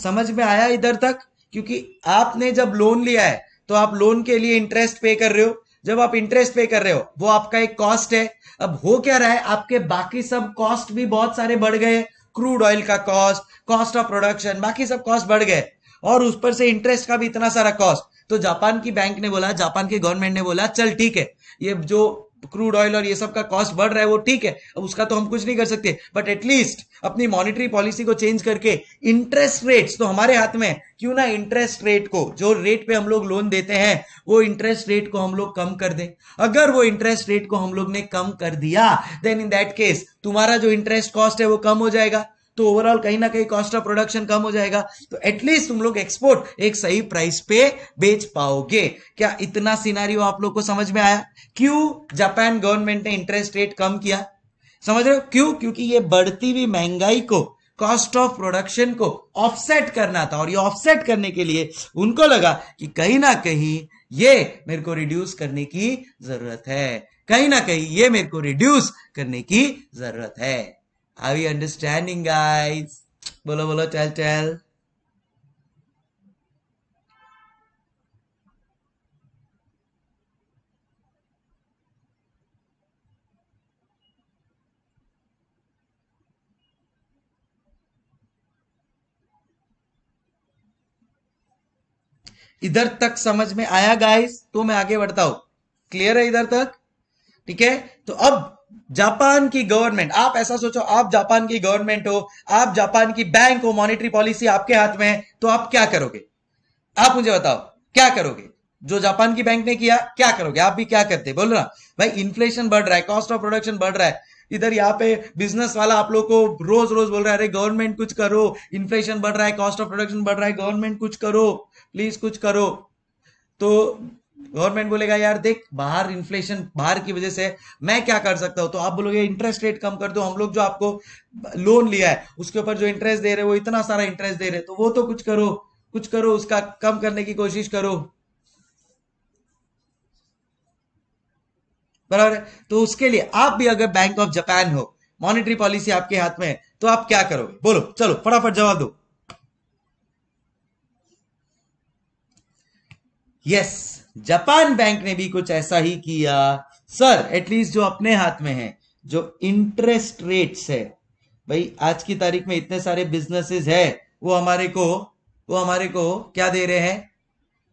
समझ में आया इधर तक क्योंकि आपने जब लोन लिया है तो आप लोन के लिए इंटरेस्ट पे कर रहे हो जब आप इंटरेस्ट पे कर रहे हो वो आपका एक कॉस्ट है अब हो क्या रहा है आपके बाकी सब कॉस्ट भी बहुत सारे बढ़ गए क्रूड ऑयल का कॉस्ट कॉस्ट ऑफ प्रोडक्शन बाकी सब कॉस्ट बढ़ गए और उस पर से इंटरेस्ट का भी इतना सारा कॉस्ट तो जापान की बैंक ने बोला जापान की गवर्नमेंट ने बोला चल ठीक है ये जो क्रूड ऑयल और ये सब का कॉस्ट बढ़ रहा है वो ठीक है अब उसका तो हम कुछ नहीं कर सकते बट एटलीस्ट अपनी मॉनिटरी पॉलिसी को चेंज करके इंटरेस्ट रेट्स तो हमारे हाथ में क्यों ना इंटरेस्ट रेट को जो रेट पे हम लोग लोन देते हैं वो इंटरेस्ट रेट को हम लोग कम कर दें अगर वो इंटरेस्ट रेट को हम लोग ने कम कर दिया देन इन दैट केस तुम्हारा जो इंटरेस्ट कॉस्ट है वो कम हो जाएगा तो ओवरऑल कहीं ना कहीं कॉस्ट ऑफ प्रोडक्शन कम हो जाएगा तो एटलीस्ट तुम लोग एक्सपोर्ट एक सही प्राइस पे बेच पाओगे क्या इतना सिनारियो आप लोग को समझ में आया क्यों जापान गवर्नमेंट ने इंटरेस्ट रेट कम किया समझ रहे हो क्यों क्योंकि ये बढ़ती हुई महंगाई को कॉस्ट ऑफ प्रोडक्शन को ऑफसेट करना था और ये ऑफसेट करने के लिए उनको लगा कि कहीं ना कहीं ये मेरे को रिड्यूस करने की जरूरत है कहीं ना कहीं ये मेरे को रिड्यूस करने की जरूरत है Are we understanding, guys? Bolo bolo, tell tell. इधर तक समझ में आया गाइस तो मैं आगे बढ़ता हूं क्लियर है इधर तक ठीक है तो अब जापान की गवर्नमेंट आप ऐसा सोचो आप जापान की गवर्नमेंट हो आप जापान की बैंक हो मॉनिटरी पॉलिसी आपके हाथ में है तो आप क्या करोगे आप मुझे बताओ क्या करोगे जो जापान की बैंक ने किया क्या करोगे आप भी क्या करते बोल रहा भाई इन्फ्लेशन बढ़ रहा है कॉस्ट ऑफ प्रोडक्शन बढ़ रहा है इधर यहाँ पे बिजनेस वाला आप लोग को रोज रोज बोल रहा है अरे गवर्नमेंट कुछ करो इन्फ्लेशन बढ़ रहा है कॉस्ट ऑफ प्रोडक्शन बढ़ रहा है गवर्नमेंट कुछ करो प्लीज कुछ करो तो गवर्नमेंट बोलेगा यार देख बाहर इन्फ्लेशन बाहर की वजह से मैं क्या कर सकता हूं तो आप बोलोगे इंटरेस्ट रेट कम कर दो हम लोग जो आपको लोन लिया है उसके ऊपर जो इंटरेस्ट दे रहे हैं वो इतना सारा इंटरेस्ट दे रहे हैं तो वो तो कुछ करो कुछ करो उसका कम करने की कोशिश करो बराबर तो उसके लिए आप भी अगर बैंक ऑफ जापान हो मॉनिटरी पॉलिसी आपके हाथ में है तो आप क्या करोगे बोलो चलो फटाफट जवाब दो यस yes. जापान बैंक ने भी कुछ ऐसा ही किया सर एटलीस्ट जो अपने हाथ में है जो इंटरेस्ट रेट्स है भाई आज की तारीख में इतने सारे बिजनेसेस है वो हमारे को वो हमारे को क्या दे रहे हैं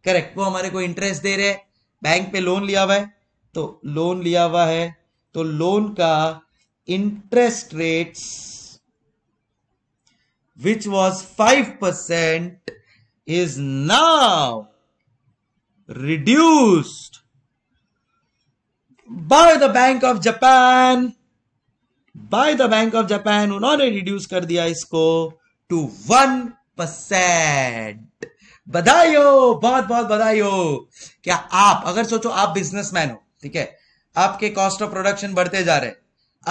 करेक्ट वो हमारे को इंटरेस्ट दे रहे हैं बैंक पे लोन लिया हुआ है तो लोन लिया हुआ है तो लोन का interest rates which was five percent is now reduced by the bank of Japan by the bank of Japan उन्होंने रिड्यूस कर दिया इसको टू वन परसेंट बधाई हो बहुत बहुत बधाई हो क्या आप अगर सोचो आप बिजनेसमैन हो ठीक है आपके कॉस्ट ऑफ प्रोडक्शन बढ़ते जा रहे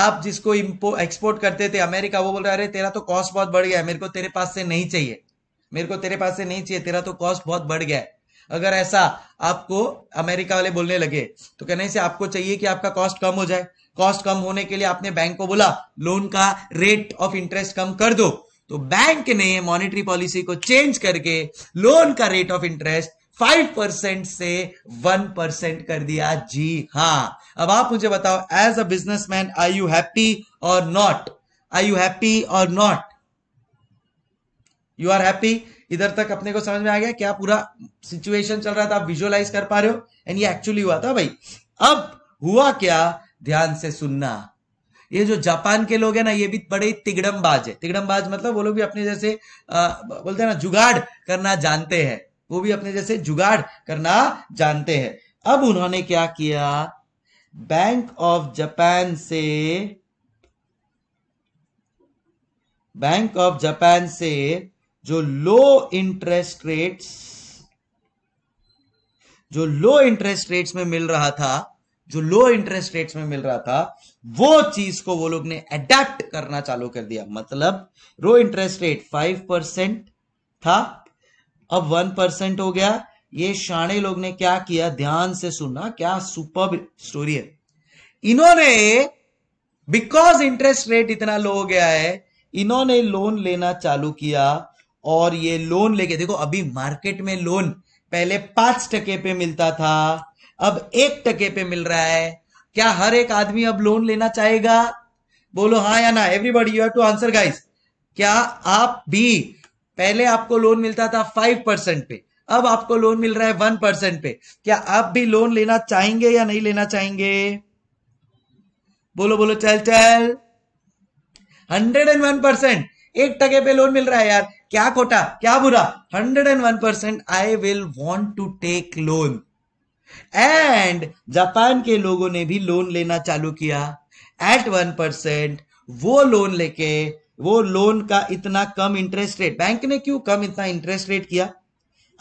आप जिसको एक्सपोर्ट करते थे अमेरिका वो बोल रहा है तेरा तो कॉस्ट बहुत बढ़ गया है मेरे को तेरे पास से नहीं चाहिए मेरे को तेरे पास से नहीं चाहिए तेरा तो कॉस्ट बहुत बढ़ गया है अगर ऐसा आपको अमेरिका वाले बोलने लगे तो कहने से आपको चाहिए कि आपका कॉस्ट कम हो जाए कॉस्ट कम होने के लिए आपने बैंक को बोला लोन का रेट ऑफ इंटरेस्ट कम कर दो तो बैंक ने मॉनेटरी पॉलिसी को चेंज करके लोन का rate of interest five percent से वन परसेंट कर दिया जी हा अब आप मुझे बताओ as a businessman I you happy और नॉट आई यू हैप्पी और नॉट यू आर हैप्पी इधर तक अपने को समझ में आ गया क्या पूरा सिचुएशन चल रहा था आप विजुअलाइज कर पा रहे हो एंड ये एक्चुअली हुआ था भाई अब हुआ क्या ध्यान से सुनना ये जो जापान के लोग हैं ना ये भी बड़े ही तिगड़मबाज है तिगड़मबाज मतलब वो लोग भी अपने जैसे आ, बोलते हैं ना जुगाड़ करना जानते हैं वो भी अपने जैसे जुगाड़ करना जानते हैं अब उन्होंने क्या किया बैंक ऑफ जापान से बैंक ऑफ जापान से जो लो इंटरेस्ट रेट्स जो लो इंटरेस्ट रेट्स में मिल रहा था जो लो इंटरेस्ट रेट्स में मिल रहा था वो चीज को वो लोग ने अडेप्ट करना चालू कर दिया मतलब low interest rate five percent था अब वन परसेंट हो गया ये शाणे लोग ने क्या किया ध्यान से सुनना क्या सुपर स्टोरी है इन्होंने बिकॉज इंटरेस्ट रेट इतना लो हो गया है इन्होंने लोन लेना चालू किया और ये लोन लेके देखो अभी मार्केट में लोन पहले पांच टके पे मिलता था अब एक टके पे मिल रहा है क्या हर एक आदमी अब लोन लेना चाहेगा बोलो हाँ या ना everybody you have to answer guys क्या आप भी पहले आपको लोन मिलता था फाइव परसेंट पे अब आपको लोन मिल रहा है वन परसेंट पे क्या आप भी लोन लेना चाहेंगे या नहीं लेना चाहेंगे बोलो बोलो चल चल हंड्रेड एंड वन परसेंट एक टके पे लोन मिल रहा है यार क्या कोटा क्या बुरा hundred and one percent I will want to take loan and Japan के लोगों ने भी लोन लेना चालू किया एट वन परसेंट वो लोन लेके वो लोन का इतना कम इंटरेस्ट रेट बैंक ने क्यों कम इतना इंटरेस्ट रेट किया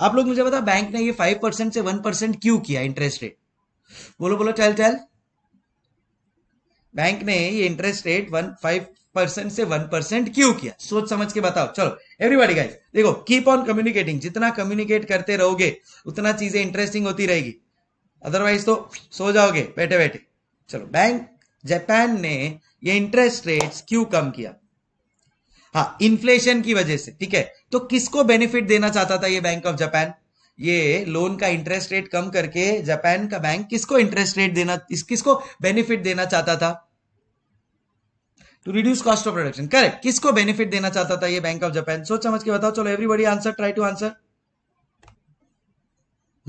आप लोग मुझे बता बैंक ने ये फाइव परसेंट से वन परसेंट क्यों किया इंटरेस्ट रेट बोलो बोलो चल चल बैंक ने ये interest rate one five percent से वन परसेंट क्यों किया सोच समझ के बताओ चलो एवरीबॉडी गाइस देखो कीप ऑन कम्युनिकेटिंग जितना कम्युनिकेट करते रहोगे उतना चीजें इंटरेस्टिंग होती रहेगी अदरवाइज तो सो जाओगे बैठे बैठे चलो बैंक जापान ने ये इंटरेस्ट रेट्स क्यों कम किया हाँ इन्फ्लेशन की वजह से ठीक है तो किसको बेनिफिट देना चाहता था ये बैंक ऑफ जापान ये लोन का इंटरेस्ट रेट कम करके जापान का बैंक किसको इंटरेस्ट रेट देना किसको बेनिफिट देना चाहता था to reduce cost of production correct किसको बेनिफिट देना चाहता था ये बैंक ऑफ जापान सोच समझ के बताओ चलो everybody answer try to answer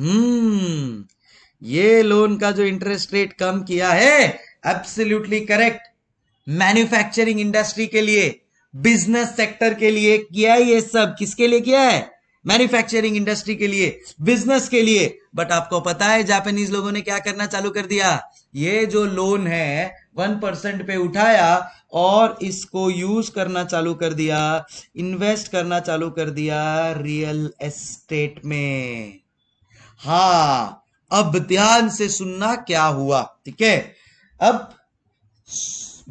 hmm ये लोन का जो इंटरेस्ट रेट कम किया है एब्सोल्युटली करेक्ट मैन्युफैक्चरिंग इंडस्ट्री के लिए बिजनेस सेक्टर के लिए किया है ये सब किसके लिए किया है मैन्युफैक्चरिंग इंडस्ट्री के लिए बिजनेस के लिए बट आपको पता है जापानीज लोगों ने क्या करना चालू कर दिया ये जो लोन है वन परसेंट पे उठाया और इसको यूज करना चालू कर दिया इन्वेस्ट करना चालू कर दिया रियल एस्टेट में हा अब ध्यान से सुनना क्या हुआ ठीक है अब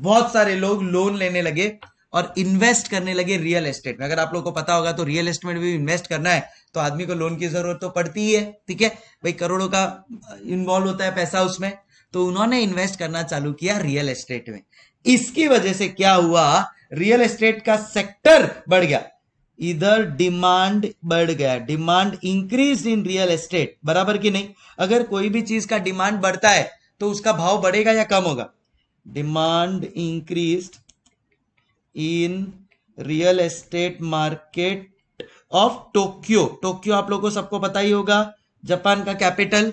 बहुत सारे लोग लोन लेने लगे और इन्वेस्ट करने लगे रियल एस्टेट में अगर आप लोग को पता होगा तो रियल एस्टेट में भी इन्वेस्ट करना है तो आदमी को लोन की जरूरत तो पड़ती ही है ठीक है भाई करोड़ों का इन्वॉल्व होता है पैसा उसमें तो उन्होंने इन्वेस्ट करना चालू किया रियल एस्टेट में इसकी वजह से क्या हुआ रियल एस्टेट का सेक्टर बढ़ गया इधर डिमांड बढ़ गया demand increase in real estate बराबर की नहीं अगर कोई भी चीज का डिमांड बढ़ता है तो उसका भाव बढ़ेगा या कम होगा demand increase in real estate market of Tokyo Tokyo आप लोगों को सबको पता ही होगा जापान का capital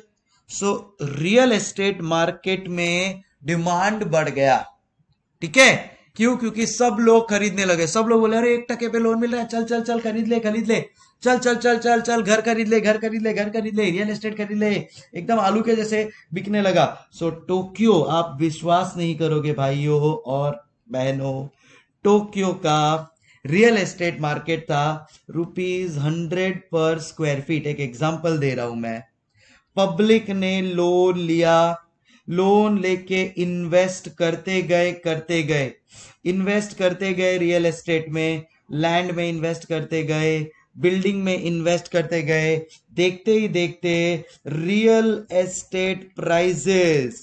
so real estate market में डिमांड बढ़ गया ठीक है क्यों क्योंकि सब लोग खरीदने लगे सब लोग बोले अरे एक टके पे लोन मिल रहा है चल चल चल खरीद ले खरीद ले चल चल चल चल चल घर खरीद ले घर खरीद ले घर खरीद ले रियल एस्टेट खरीद ले एकदम आलू के जैसे बिकने लगा सो टोक्यो आप विश्वास नहीं करोगे भाइयों और बहनों टोक्यो का रियल एस्टेट मार्केट था rupees hundred per square feet एक एग्जाम्पल दे रहा हूं मैं पब्लिक ने लोन लिया लोन लेके इन्वेस्ट करते गए करते गए इन्वेस्ट करते गए रियल एस्टेट में लैंड में इन्वेस्ट करते गए बिल्डिंग में इन्वेस्ट करते गए देखते ही देखते real estate prices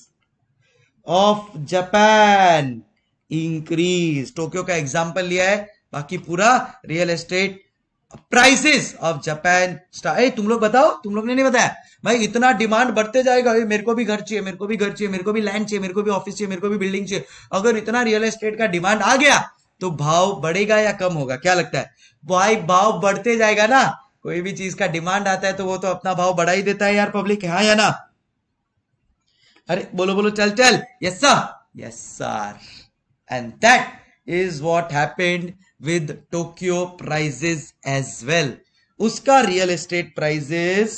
of Japan increase Tokyo का एग्जाम्पल लिया है बाकी पूरा real estate prices of Japan star तुम लोग बताओ तुम लोग ने नहीं बताया भाई इतना डिमांड बढ़ते जाएगा मेरे को भी घर चाहिए मेरे को भी घर चाहिए मेरे को भी लैंड चाहिए मेरे को भी ऑफिस चाहिए मेरे को भी बिल्डिंग चाहिए अगर इतना रियल एस्टेट का डिमांड आ गया तो भाव बढ़ेगा या कम होगा क्या लगता है भाई भाव बढ़ते जाएगा ना कोई भी चीज का डिमांड आता है तो वो तो अपना भाव बढ़ा ही देता है यार पब्लिक हाँ या ना अरे बोलो बोलो चल चल yes sir yes sir and that is what happened with Tokyo prices as well उसका रियल एस्टेट प्राइजेस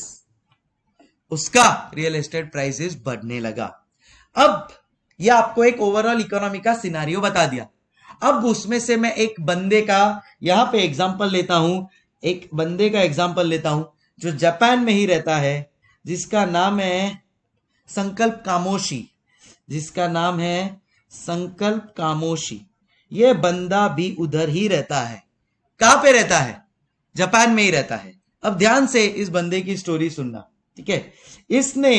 उसका रियल एस्टेट प्राइजेस बढ़ने लगा अब ये आपको एक ओवरऑल इकोनॉमी का सिनारियो बता दिया अब उसमें से मैं एक बंदे का यहां पे एग्जांपल लेता हूं एक बंदे का एग्जांपल लेता हूं जो जापान में ही रहता है जिसका नाम है संकल्प कामोशी जिसका नाम है संकल्प कामोशी ये बंदा भी उधर ही रहता है कहां पे रहता है जापान में ही रहता है अब ध्यान से इस बंदे की स्टोरी सुनना ठीक है इसने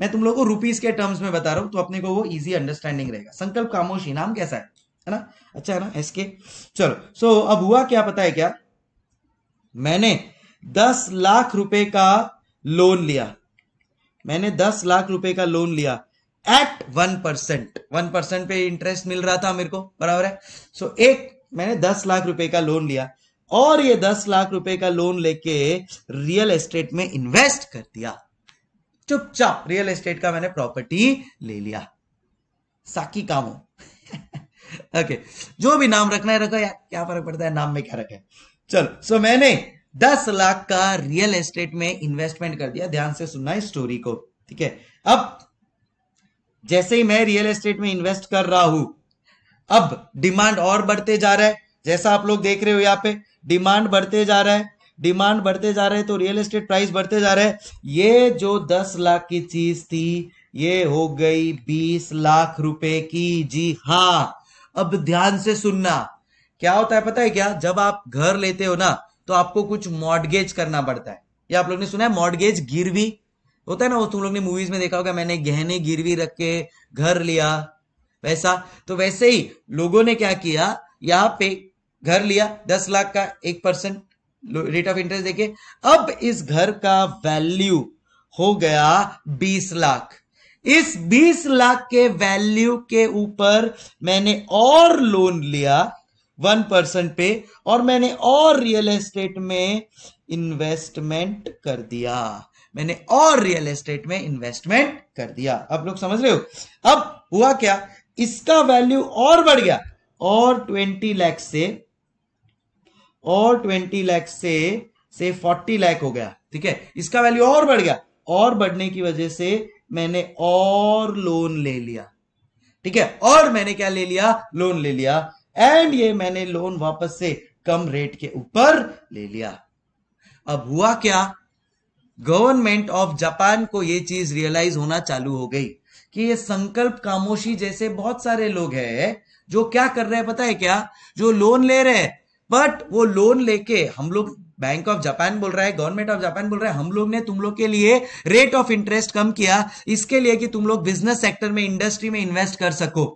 मैं तुम लोग को रुपीज के टर्म्स में बता रहा हूं तो अपने को वो इजी अंडरस्टैंडिंग रहेगा संकल्प खामोशी नाम कैसा है है ना अच्छा है ना एसके चलो सो so, अब हुआ क्या पता है क्या मैंने दस लाख रुपए का लोन लिया मैंने दस लाख रुपए का लोन लिया at one percent one percent पे इंटरेस्ट मिल रहा था मेरे को बराबर है सो so, एक मैंने दस लाख रुपए का लोन लिया और ये दस लाख रुपए का लोन लेके रियल एस्टेट में इन्वेस्ट कर दिया चुपचाप रियल एस्टेट का मैंने प्रॉपर्टी ले लिया साकी काम हो ओके जो भी नाम रखना है रखो यार क्या फर्क पड़ता है नाम में क्या रखा है चलो सो so, मैंने दस लाख का रियल एस्टेट में इन्वेस्टमेंट कर दिया ध्यान से सुनना है स्टोरी को ठीक है अब जैसे ही मैं रियल एस्टेट में इन्वेस्ट कर रहा हूं अब डिमांड और बढ़ते जा रहा है जैसा आप लोग देख रहे हो यहाँ पे डिमांड बढ़ते जा रहा है डिमांड बढ़ते जा रहे हैं तो रियल एस्टेट प्राइस बढ़ते जा रहे हैं ये जो दस लाख की चीज थी ये हो गई बीस लाख रुपए की जी हाँ अब ध्यान से सुनना क्या होता है पता है क्या जब आप घर लेते हो ना तो आपको कुछ मॉडगेज करना पड़ता है ये आप लोग ने सुना है मॉडगेज गिरवी होता है ना वो तुम लोग ने मूवीज में देखा होगा मैंने गहने गिरवी रख के घर लिया वैसा तो वैसे ही लोगों ने क्या किया यहाँ पे घर लिया दस लाख का एक परसेंट रेट ऑफ इंटरेस्ट देखे अब इस घर का वैल्यू हो गया बीस लाख इस बीस लाख के वैल्यू के ऊपर मैंने और लोन लिया वन परसेंट पे और मैंने और रियल एस्टेट में इन्वेस्टमेंट कर दिया मैंने और रियल एस्टेट में इन्वेस्टमेंट कर दिया अब लोग समझ रहे हो अब हुआ क्या इसका वैल्यू और बढ़ गया और ट्वेंटी लैख से और ट्वेंटी लैख से से फोर्टी लैख हो गया ठीक है इसका वैल्यू और बढ़ गया और बढ़ने की वजह से मैंने और लोन ले लिया ठीक है और मैंने क्या ले लिया लोन ले लिया एंड ये मैंने लोन वापस से कम रेट के ऊपर ले लिया अब हुआ क्या गवर्नमेंट ऑफ जापान को ये चीज रियलाइज होना चालू हो गई कि ये संकल्प कामोशी जैसे बहुत सारे लोग हैं जो क्या कर रहे हैं पता है क्या जो लोन ले रहे हैं बट वो लोन लेके हम लोग बैंक ऑफ जापान बोल रहा है गवर्नमेंट ऑफ जापान बोल रहा है हम लोग ने तुम लोग के लिए रेट ऑफ इंटरेस्ट कम किया इसके लिए कि तुम लोग बिजनेस सेक्टर में इंडस्ट्री में इन्वेस्ट कर सको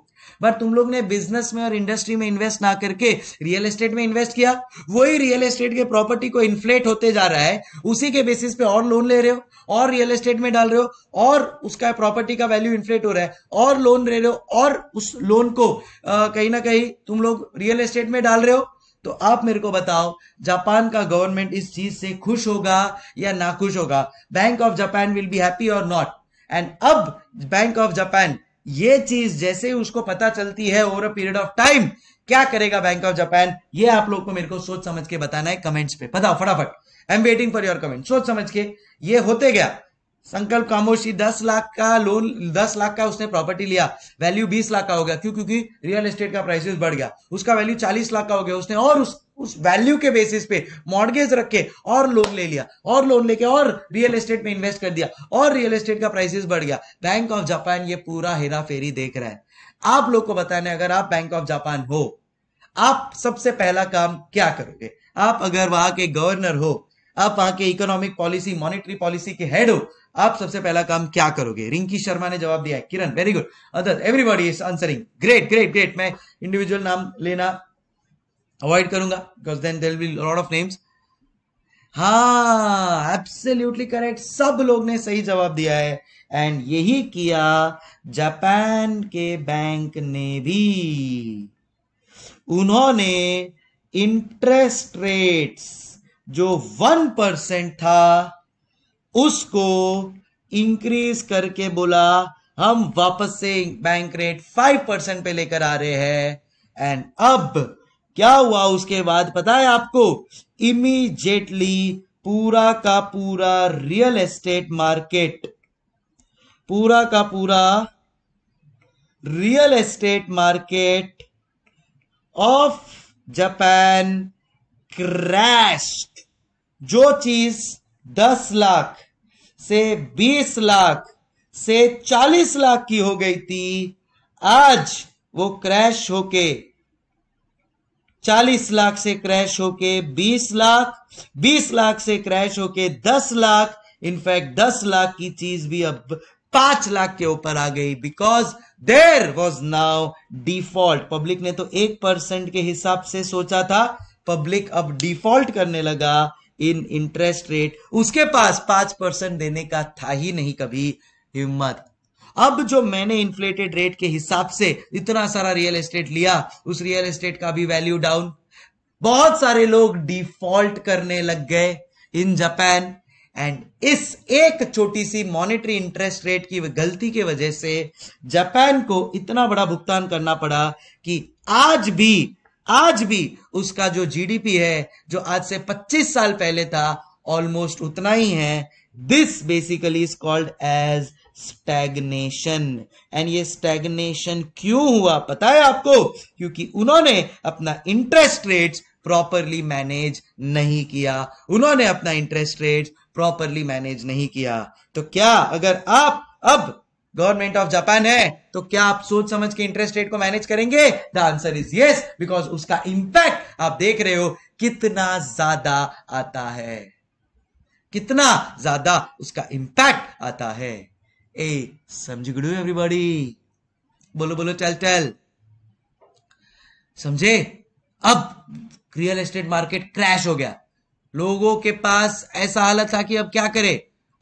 पर तुम लोग ने बिजनेस में और इंडस्ट्री में इन्वेस्ट ना करके रियल एस्टेट में इन्वेस्ट किया वही रियल एस्टेट के प्रॉपर्टी को इन्फ्लेट होते जा रहा है उसी के बेसिस पे और लोन ले रहे हो और रियल एस्टेट में डाल रहे हो और उसका प्रॉपर्टी का वैल्यू इन्फ्लेट हो रहा है और लोन ले रहे हो और उस लोन को कहीं ना कहीं तुम लोग रियल एस्टेट में डाल रहे हो तो आप मेरे को बताओ जापान का गवर्नमेंट इस चीज से खुश होगा या ना खुश होगा bank of Japan will be happy और नॉट एंड अब बैंक ऑफ जापान ये चीज जैसे ही उसको पता चलती है over a period of time क्या करेगा बैंक ऑफ जापान ये आप लोग को मेरे को सोच समझ के बताना है कमेंट्स पे बताओ फटाफट I am waiting for your comment सोच समझ के ये होते गया संकल्प कामोशी दस लाख का लोन दस लाख का उसने प्रॉपर्टी लिया वैल्यू बीस लाख का हो गया क्यों क्योंकि रियल एस्टेट का प्राइसेस बढ़ गया उसका वैल्यू चालीस लाख का हो गया उसने और उस उस वैल्यू के बेसिस पे मॉडगेज रख के और लोन ले लिया और लोन लेके और रियल एस्टेट में इन्वेस्ट कर दिया और रियल एस्टेट का प्राइसेस बढ़ गया बैंक ऑफ जापान ये पूरा हेरा फेरी देख रहा है आप लोग को बताने अगर आप बैंक ऑफ जापान हो आप सबसे पहला काम क्या करोगे आप अगर वहां के गवर्नर हो आप वहां के इकोनॉमिक पॉलिसी मॉनिटरी पॉलिसी के हेड हो आप सबसे पहला काम क्या करोगे रिंकी शर्मा ने जवाब दिया Kiran very good other everybody is answering great great great मैं इंडिविजुअल नाम लेना अवॉइड करूंगा because then there be lord of names हाँ करेक्ट सब लोग ने सही जवाब दिया है एंड यही किया जापान के बैंक ने भी उन्होंने इंटरेस्ट रेट्स जो वन परसेंट था उसको इंक्रीज करके बोला हम वापस से बैंक रेट फाइव परसेंट पे लेकर आ रहे हैं एंड अब क्या हुआ उसके बाद पता है आपको इमीजिएटली पूरा का पूरा रियल एस्टेट मार्केट पूरा का पूरा real estate market of Japan crash जो चीज 10 लाख से 20 लाख से 40 लाख की हो गई थी आज वो क्रैश होके चालीस लाख से क्रैश होके बीस लाख बीस लाख से क्रैश होके दस लाख इनफैक्ट दस लाख की चीज भी अब पांच लाख के ऊपर आ गई because there was now default public ने तो एक परसेंट के हिसाब से सोचा था पब्लिक अब डिफॉल्ट करने लगा इन इंटरेस्ट रेट उसके पास पांच परसेंट देने का था ही नहीं कभी हिम्मत अब जो मैंने इन्फ्लेटेड रेट के हिसाब से इतना सारा रियल एस्टेट लिया उस रियल एस्टेट का भी वैल्यू डाउन बहुत सारे लोग डिफॉल्ट करने लग गए इन जापान एंड इस एक छोटी सी मॉनेटरी इंटरेस्ट रेट की गलती के वजह से जापान को इतना बड़ा भुगतान करना पड़ा कि आज भी आज भी उसका जो जीडीपी है जो आज से 25 साल पहले था ऑलमोस्ट उतना ही है this basically is called as stagnation and ये स्टैग्नेशन क्यों हुआ पता है आपको क्योंकि उन्होंने अपना इंटरेस्ट रेट्स प्रॉपरली मैनेज नहीं किया उन्होंने अपना इंटरेस्ट रेट प्रॉपरली मैनेज नहीं किया तो क्या अगर आप अब गवर्नमेंट ऑफ जापान है तो क्या आप सोच समझ के इंटरेस्ट रेट को मैनेज करेंगे the answer is yes because उसका इंपैक्ट आप देख रहे हो कितना ज्यादा आता है कितना ज्यादा उसका इंपैक्ट आता है ए समझ गए एवरीबॉडी बोलो बोलो चल चल समझे अब रियल एस्टेट मार्केट क्रैश हो गया लोगों के पास ऐसा हालत था कि अब क्या करे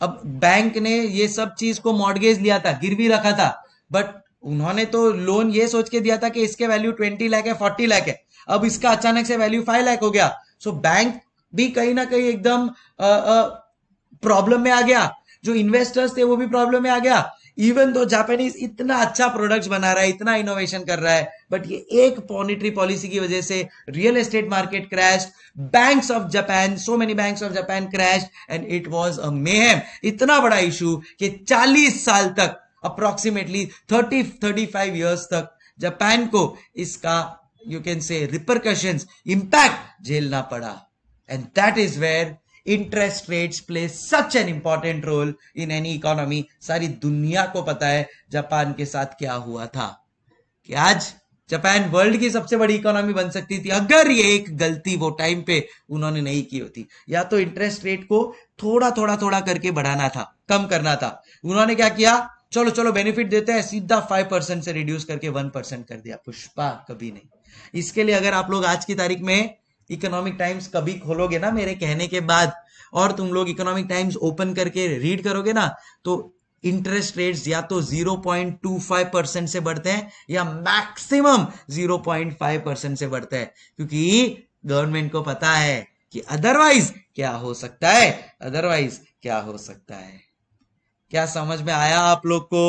अब बैंक ने ये सब चीज को मॉडगेज लिया था गिरवी रखा था बट उन्होंने तो लोन ये सोच के दिया था कि इसके वैल्यू ट्वेंटी लाख है फोर्टी लाख है अब इसका अचानक से वैल्यू फाइव लाख हो गया सो बैंक भी कहीं ना कहीं एकदम प्रॉब्लम में आ गया जो इन्वेस्टर्स थे वो भी प्रॉब्लम में आ गया इवन दो जापानीज इतना अच्छा प्रोडक्ट बना रहा है इतना इनोवेशन कर रहा है बट ये एक मॉनिटरी पॉलिसी की वजह से real estate market crash banks of Japan so many banks of Japan crash and it was a mayhem इतना बड़ा इशू कि 40 साल तक अप्रोक्सीमेटली 30 35 इयर्स तक जापान को इसका you can say repercussion impact झेलना पड़ा and that is where interest rates play such an important role in any economy सारी दुनिया को पता है जापान के साथ क्या हुआ था कि आज जापान वर्ल्ड की सबसे बड़ी इकोनॉमी बन सकती थी अगर ये एक गलती वो टाइम पे उन्होंने नहीं की होती या तो इंटरेस्ट रेट को थोड़ा थोड़ा थोड़ा करके बढ़ाना था कम करना था उन्होंने क्या किया चलो चलो बेनिफिट देते हैं सीधा फाइव परसेंट से रिड्यूस करके वन परसेंट कर दिया पुष्पा कभी नहीं इसके लिए अगर आप लोग आज की तारीख में इकोनॉमिक टाइम्स कभी खोलोगे ना मेरे कहने के बाद और तुम लोग इकोनॉमिक टाइम्स ओपन करके रीड करोगे ना तो इंटरेस्ट रेट्स या तो 0.25 परसेंट से बढ़ते हैं या मैक्सिमम 0.5 परसेंट से बढ़ते हैं क्योंकि गवर्नमेंट को पता है कि अदरवाइज क्या हो सकता है अदरवाइज क्या हो सकता है क्या समझ में आया आप लोग को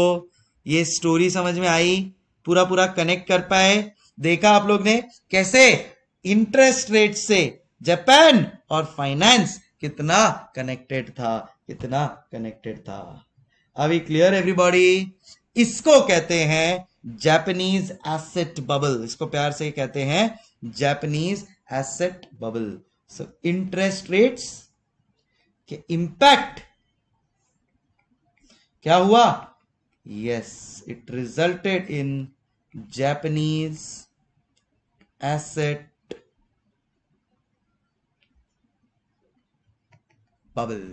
ये स्टोरी समझ में आई पूरा पूरा कनेक्ट कर पाए देखा आप लोग ने कैसे इंटरेस्ट रेट से जापान और फाइनेंस कितना कनेक्टेड था कितना कनेक्टेड था अभी क्लियर एवरीबॉडी इसको कहते हैं जापानीज एसेट बबल इसको प्यार से कहते हैं Japanese asset bubble so interest rates के इंपैक्ट क्या हुआ yes it resulted in Japanese asset bubble.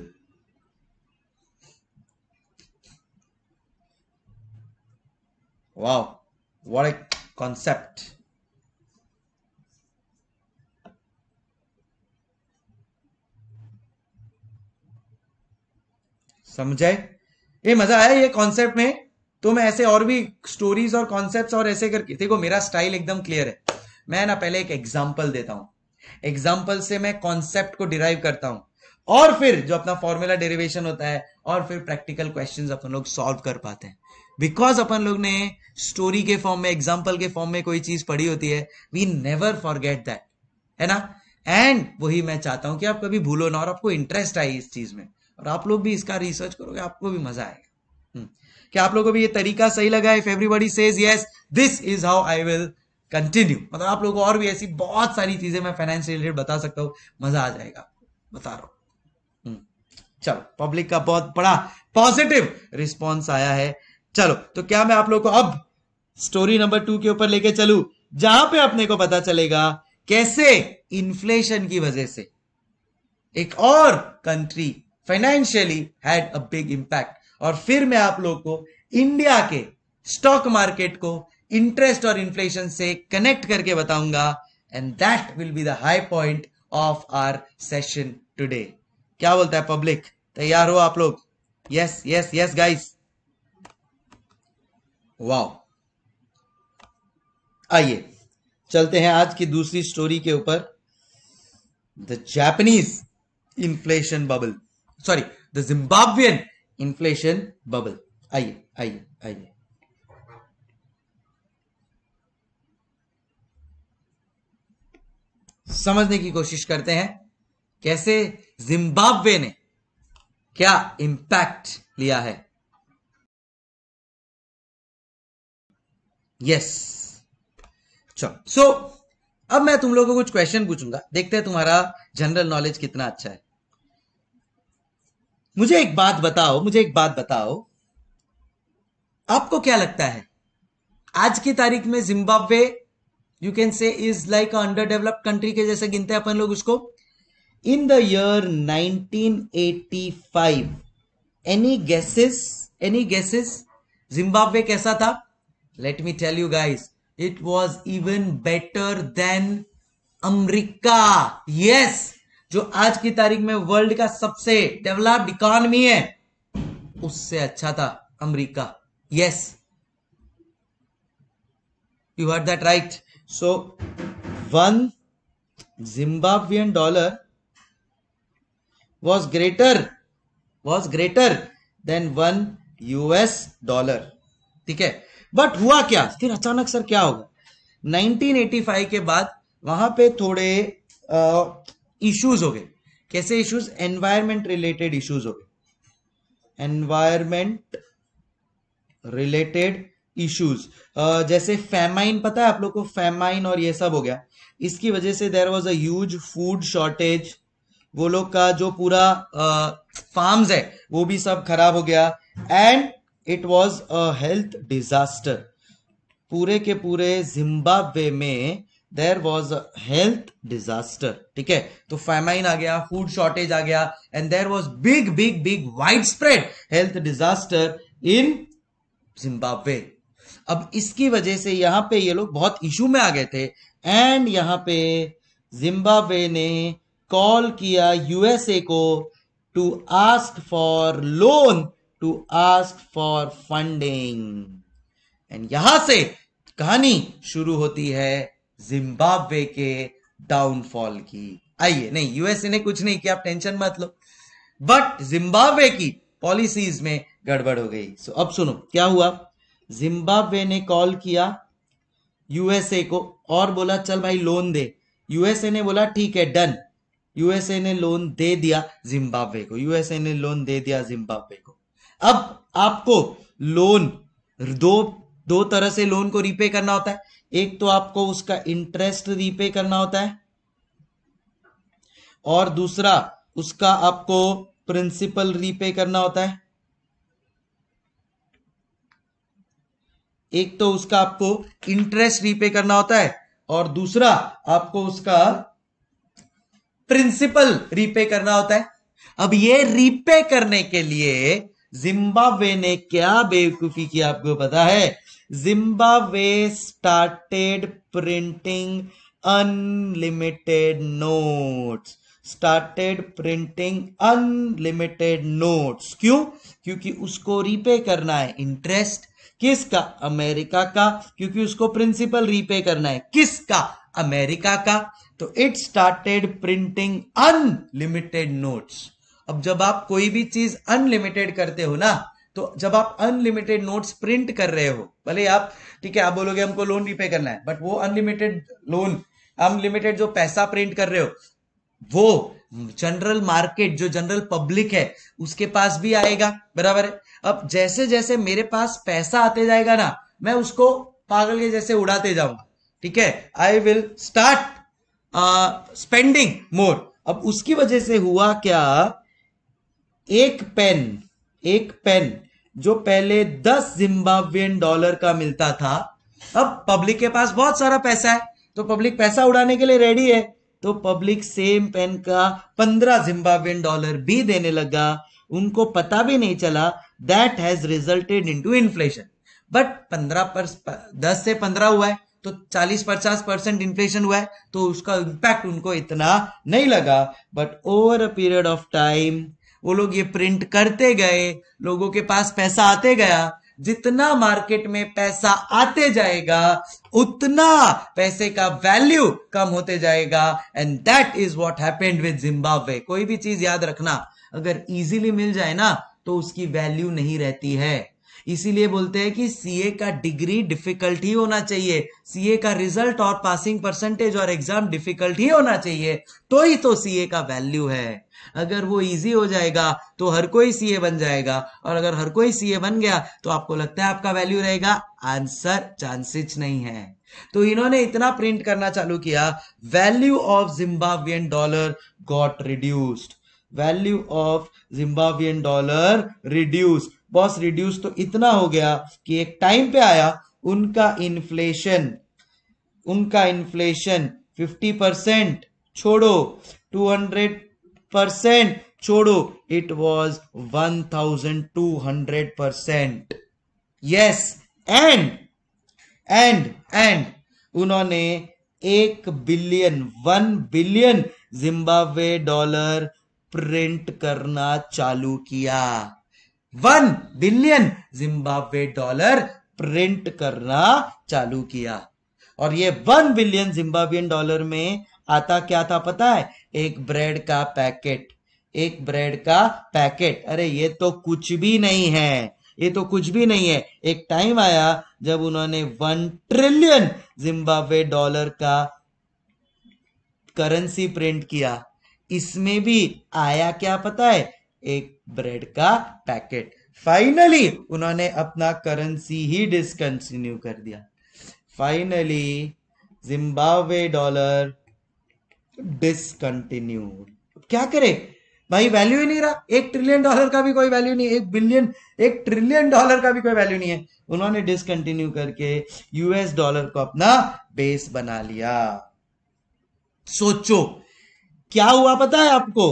Wow what a concept! समझे ये मजा आया ये कॉन्सेप्ट में तो मैं ऐसे और भी स्टोरीज और कॉन्सेप्ट और ऐसे करके देखो मेरा स्टाइल एकदम क्लियर है मैं ना पहले एक एग्जांपल देता हूं एग्जांपल से मैं कॉन्सेप्ट को डिराइव करता हूं और फिर जो अपना फॉर्मूला डेरिवेशन होता है और फिर प्रैक्टिकल क्वेश्चन अपन लोग सॉल्व कर पाते हैं बिकॉज अपन लोग ने स्टोरी के फॉर्म में एग्जाम्पल के फॉर्म में कोई चीज पढ़ी होती है वी नेवर फॉरगेट दैट है ना एंड वही मैं चाहता हूं कि आप कभी भूलो ना और आपको इंटरेस्ट आए इस चीज में और आप लोग भी इसका रिसर्च करोगे आपको भी मजा आएगा हम्म। क्या आप लोगों को भी ये तरीका सही लगा if everybody says yes this is how I will continue मतलब आप लोगों को और भी ऐसी बहुत सारी चीजें मैं फाइनेंस रिलेटेड बता सकता हूं मजा आ जाएगा बता रहा हूं चलो पब्लिक का बहुत बड़ा पॉजिटिव रिस्पॉन्स आया है चलो तो क्या मैं आप लोग को अब स्टोरी नंबर टू के ऊपर लेके चलू जहां पे अपने को पता चलेगा कैसे इन्फ्लेशन की वजह से एक और country financially had a big impact और फिर मैं आप लोग को इंडिया के स्टॉक मार्केट को इंटरेस्ट और इन्फ्लेशन से कनेक्ट करके बताऊंगा and that will be the high point of our session today क्या बोलता है पब्लिक तैयार हो आप लोग yes yes yes guys wow आइए चलते हैं आज की दूसरी स्टोरी के ऊपर the Japanese inflation bubble sorry the Zimbabwean inflation bubble आइए आइए आइए समझने की कोशिश करते हैं कैसे जिम्बाब्वे ने क्या इंपैक्ट लिया है यस चलो सो अब मैं तुम लोगों को कुछ क्वेश्चन पूछूंगा देखते हैं तुम्हारा जनरल नॉलेज कितना अच्छा है मुझे एक बात बताओ मुझे एक बात बताओ आपको क्या लगता है आज की तारीख में Zimbabwe you can say is like under developed country के जैसे गिनते हैं अपन लोग उसको in the year 1985 any guesses any guesses zimbabwe kaisa tha let me tell you guys it was even better than america yes जो आज की तारीख में वर्ल्ड का सबसे डेवलप्ड इकॉनमी है उससे अच्छा था America yes you heard that right so one Zimbabwean dollar was greater was greater than one US dollar ठीक है बट हुआ क्या फिर अचानक सर क्या होगा 1985 के बाद वहां पे थोड़े इश्यूज हो गए कैसे इश्यूज एनवायरमेंट रिलेटेड इश्यूज हो गए एनवायरमेंट रिलेटेड इश्यूज जैसे फैमाइन पता है आप लोग को फेमाइन और ये सब हो गया इसकी वजह से there was a huge food shortage वो लोग का जो पूरा फार्म है वो भी सब खराब हो गया and it was a health disaster पूरे के पूरे जिम्बाब्वे में देर वॉज हेल्थ डिजास्टर ठीक है तो फैमाइन आ गया फूड शॉर्टेज आ गया and there was big big big wide spread health disaster in Zimbabwe अब इसकी वजह से यहाँ पे ये लोग बहुत इशू में आ गए थे एंड यहाँ पे जिम्बाब्वे ने कॉल किया यूएसए को to ask for loan to ask for funding and यहां से कहानी शुरू होती है जिम्बाब्वे के डाउनफॉल की आइए नहीं यूएसए ने कुछ नहीं किया आप टेंशन मत लो बट जिम्बाब्वे की पॉलिसीज में गड़बड़ हो गई सो so, अब सुनो क्या हुआ जिम्बाब्वे ने कॉल किया यूएसए को और बोला चल भाई लोन दे यूएसए ने बोला ठीक है डन यूएसए ने लोन दे दिया जिम्बाब्वे को यूएसए ने लोन दे दिया जिम्बाब्वे को अब आपको लोन दो दो तरह से लोन को रीपे करना होता है एक तो आपको उसका इंटरेस्ट रीपे करना होता है और दूसरा उसका आपको प्रिंसिपल रीपे करना होता है एक तो उसका आपको इंटरेस्ट रीपे करना होता है और दूसरा आपको उसका प्रिंसिपल रीपे करना होता है अब ये रीपे करने के लिए जिम्बाब्वे ने क्या बेवकूफी की आपको पता है Zimbabwe started printing unlimited notes started printing unlimited notes क्यों क्योंकि उसको रीपे करना है इंटरेस्ट किसका अमेरिका का क्योंकि उसको प्रिंसिपल रीपे करना है किसका अमेरिका का तो it started printing unlimited notes अब जब आप कोई भी चीज अनलिमिटेड करते हो ना तो जब आप अनलिमिटेड नोट्स प्रिंट कर रहे हो भले आप ठीक है आप बोलोगे हमको लोन रिपे करना है बट वो अनलिमिटेड लोन अनलिमिटेड जो पैसा प्रिंट कर रहे हो वो जनरल मार्केट जो जनरल पब्लिक है उसके पास भी आएगा बराबर है अब जैसे जैसे मेरे पास पैसा आते जाएगा ना मैं उसको पागल के जैसे उड़ाते जाऊंगा ठीक है I will start spending more अब उसकी वजह से हुआ क्या एक पेन एक पेन जो पहले दस जिम्बाब्वियन डॉलर का मिलता था अब पब्लिक के पास बहुत सारा पैसा है तो पब्लिक पैसा उड़ाने के लिए रेडी है तो पब्लिक सेम पेन का पंद्रह जिम्बाब्वियन डॉलर भी देने लगा उनको पता भी नहीं चला that has resulted into inflation but पंद्रह पर दस से पंद्रह हुआ है तो 40-50 परसेंट इन्फ्लेशन हुआ है तो उसका इम्पैक्ट उनको इतना नहीं लगा but over a period of time वो लोग ये प्रिंट करते गए लोगों के पास पैसा आते गया जितना मार्केट में पैसा आते जाएगा उतना पैसे का वैल्यू कम होते जाएगा and that is what happened with Zimbabwe कोई भी चीज याद रखना अगर इजीली मिल जाए ना तो उसकी वैल्यू नहीं रहती है इसीलिए बोलते हैं कि सीए का डिग्री डिफिकल्ट ही होना चाहिए सीए का रिजल्ट और पासिंग परसेंटेज और एग्जाम डिफिकल्ट ही होना चाहिए तो ही तो सीए का वैल्यू है अगर वो इजी हो जाएगा तो हर कोई सीए बन जाएगा और अगर हर कोई सीए बन गया तो आपको लगता है आपका वैल्यू रहेगा आंसर चांसेस नहीं है तो इन्होंने इतना प्रिंट करना चालू किया value of Zimbabwean dollar got reduced value of Zimbabwean dollar reduced boss reduce तो इतना हो गया कि एक टाइम पे आया उनका इन्फ्लेशन उनका इन्फ्लेशन 50 परसेंट छोड़ो 200 परसेंट छोड़ो it was 1200 percent yes and and and उन्होंने एक billion one billion Zimbabwe dollar print करना चालू किया one billion Zimbabwe dollar print करना चालू किया और ये वन बिलियन जिम्बाब्वियन डॉलर में आता क्या था पता है एक ब्रेड का पैकेट एक ब्रेड का पैकेट अरे ये तो कुछ भी नहीं है ये तो कुछ भी नहीं है एक टाइम आया जब उन्होंने वन ट्रिलियन जिम्बाब्वे डॉलर का करेंसी प्रिंट किया इसमें भी आया क्या पता है एक ब्रेड का पैकेट फाइनली उन्होंने अपना करेंसी ही डिसकंटिन्यू कर दिया फाइनली जिम्बाब्वे डॉलर डिसकंटिन्यू क्या करे भाई वैल्यू ही नहीं रहा एक ट्रिलियन डॉलर का भी कोई वैल्यू नहीं एक बिलियन एक ट्रिलियन डॉलर का भी कोई वैल्यू नहीं है उन्होंने डिसकंटिन्यू करके यूएस डॉलर को अपना बेस बना लिया सोचो क्या हुआ पता है आपको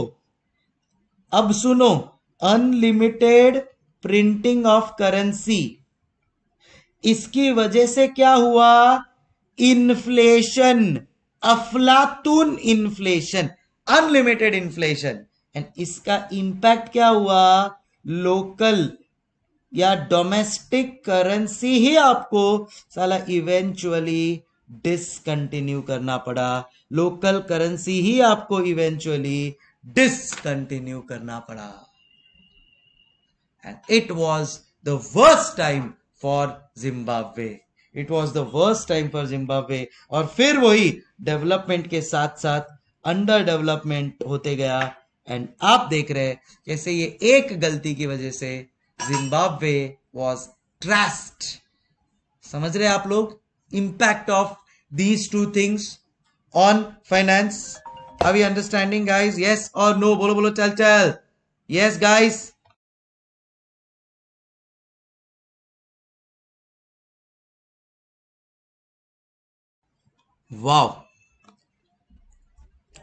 अब सुनो अनलिमिटेड प्रिंटिंग ऑफ करेंसी इसकी वजह से क्या हुआ इन्फ्लेशन अफलातून इन्फ्लेशन अनलिमिटेड इन्फ्लेशन एंड इसका इंपैक्ट क्या हुआ लोकल या डोमेस्टिक करेंसी ही आपको साला इवेंचुअली डिसकंटिन्यू करना पड़ा लोकल करेंसी ही आपको इवेंचुअली डिसकंटिन्यू करना पड़ा And it was the worst time for Zimbabwe it was the worst time for Zimbabwe और फिर वही डेवलपमेंट के साथ साथ अंडर डेवलपमेंट होते गया एंड आप देख रहे कैसे ये एक गलती की वजह से जिम्बाब्वे वॉज ट्रस्ट समझ रहे आप लोग impact of these two things on finance अभी अंडरस्टैंडिंग गाइस यस और नो बोलो बोलो चल चल यस yes, गाइस वाह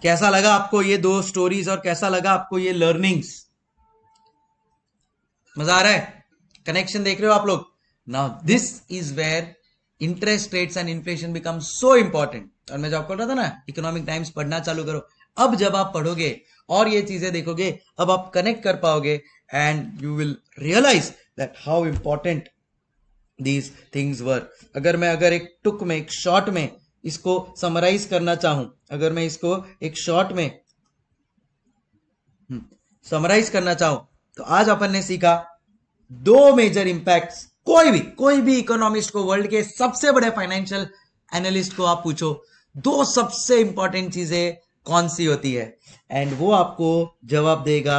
कैसा लगा आपको ये दो स्टोरीज और कैसा लगा आपको ये लर्निंग्स मजा आ रहा है कनेक्शन देख रहे हो आप लोग now this is where interest rates and inflation become so important और मैं जो कर रहा था ना इकोनॉमिक टाइम्स पढ़ना चालू करो अब जब आप पढ़ोगे और ये चीजें देखोगे अब आप कनेक्ट कर पाओगे and you will realize that how important these things were अगर मैं अगर एक टुक में एक शॉर्ट में इसको समराइज करना चाहूं अगर मैं इसको एक शॉर्ट में समराइज हम्म, करना चाहूं तो आज अपन ने सीखा दो मेजर इंपैक्ट्स कोई भी कोई भी इकोनॉमिस्ट को वर्ल्ड के सबसे बड़े फाइनेंशियल एनालिस्ट को आप पूछो दो सबसे इंपॉर्टेंट चीजें कौन सी होती है एंड वो आपको जवाब देगा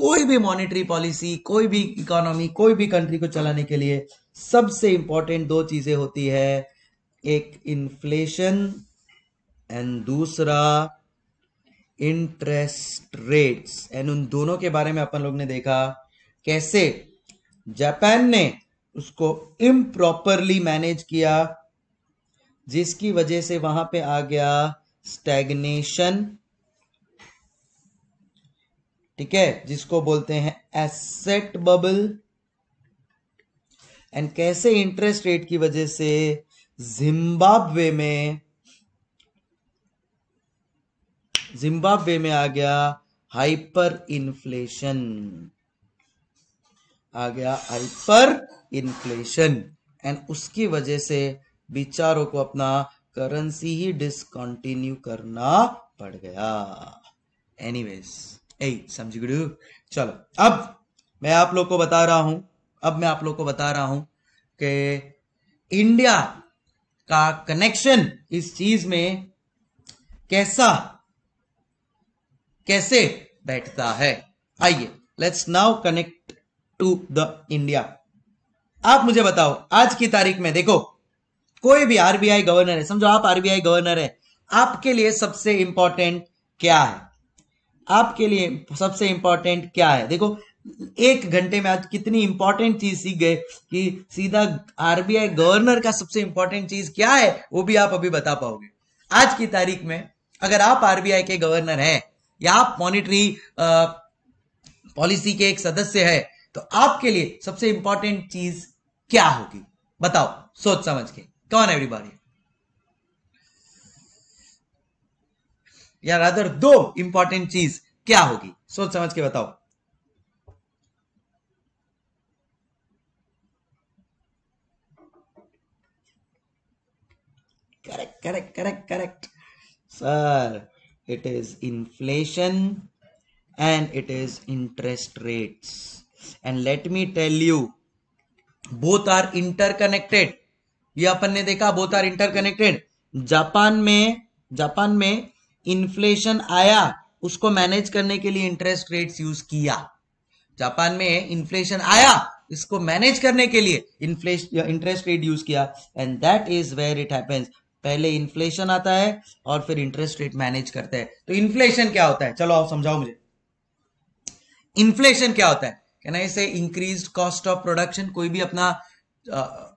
कोई भी मॉनेटरी पॉलिसी कोई भी इकोनॉमी कोई भी कंट्री को चलाने के लिए सबसे इंपॉर्टेंट दो चीजें होती है एक इन्फ्लेशन एंड दूसरा इंटरेस्ट रेट्स एंड उन दोनों के बारे में अपन लोग ने देखा कैसे जापान ने उसको इम्प्रॉपरली मैनेज किया जिसकी वजह से वहां पे आ गया स्टैग्नेशन ठीक है जिसको बोलते हैं एसेट बबल एंड कैसे इंटरेस्ट रेट की वजह से जिम्बाब्वे में जिम्बाब्वे में आ गया हाइपर इन्फ्लेशन आ गया हाइपर इन्फ्लेशन एंड उसकी वजह से बिचारों को अपना करेंसी ही डिसकंटिन्यू करना पड़ गया एनीवेज ए समझ गुडू चलो अब मैं आप लोग को बता रहा हूं अब मैं आप लोग को बता रहा हूं कि इंडिया का कनेक्शन इस चीज में कैसा कैसे बैठता है आइए let's now connect to the India आप मुझे बताओ आज की तारीख में देखो कोई भी आरबीआई गवर्नर है समझो आप आरबीआई गवर्नर है आपके लिए सबसे इंपॉर्टेंट क्या है आपके लिए सबसे इंपॉर्टेंट क्या है देखो एक घंटे में आज कितनी इंपॉर्टेंट चीज सीख गए कि सीधा आरबीआई गवर्नर का सबसे इंपॉर्टेंट चीज क्या है वो भी आप अभी बता पाओगे आज की तारीख में अगर आप आरबीआई के गवर्नर हैं या आप मॉनिटरी पॉलिसी के एक सदस्य है तो आपके लिए सबसे इंपॉर्टेंट चीज क्या होगी बताओ सोच समझ के कौन एवरीबॉडी या रादर दो इंपॉर्टेंट चीज क्या होगी सोच समझ के बताओ correct correct correct correct sir it is inflation and it is interest rates and let me tell you both are interconnected ये अपन ने देखा बोथ आर इंटरकनेक्टेड जापान में जापान में इन्फ्लेशन आया उसको मैनेज करने के लिए इंटरेस्ट रेट्स यूज किया जापान में इन्फ्लेशन आया इसको मैनेज करने के लिए इंटरेस्ट रेट यूज किया and that is where it happens पहले इन्फ्लेशन आता है और फिर इंटरेस्ट रेट मैनेज करते हैं तो इन्फ्लेशन क्या होता है चलो आप समझाओ मुझे इन्फ्लेशन क्या होता है कहना इसे इंक्रीज कॉस्ट ऑफ प्रोडक्शन कोई भी अपना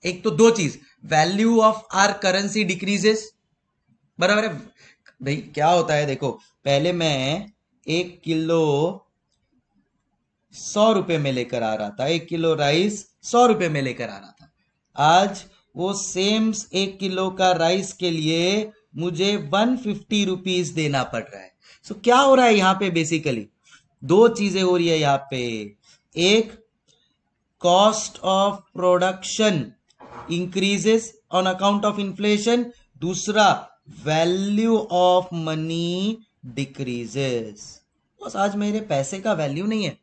एक तो दो चीज value of our currency decreases बराबर है भाई क्या होता है देखो पहले मैं एक किलो सौ रुपए में लेकर आ रहा था एक किलो राइस सौ रुपए में लेकर आ रहा था आज वो सेम्स एक किलो का राइस के लिए मुझे वन फिफ्टी रुपीज देना पड़ रहा है सो so, क्या हो रहा है यहाँ पे बेसिकली दो चीजें हो रही है यहाँ पे एक cost of production increases on account of inflation दूसरा वैल्यू ऑफ मनी डिक्रीजेस बस आज मेरे पैसे का वैल्यू नहीं है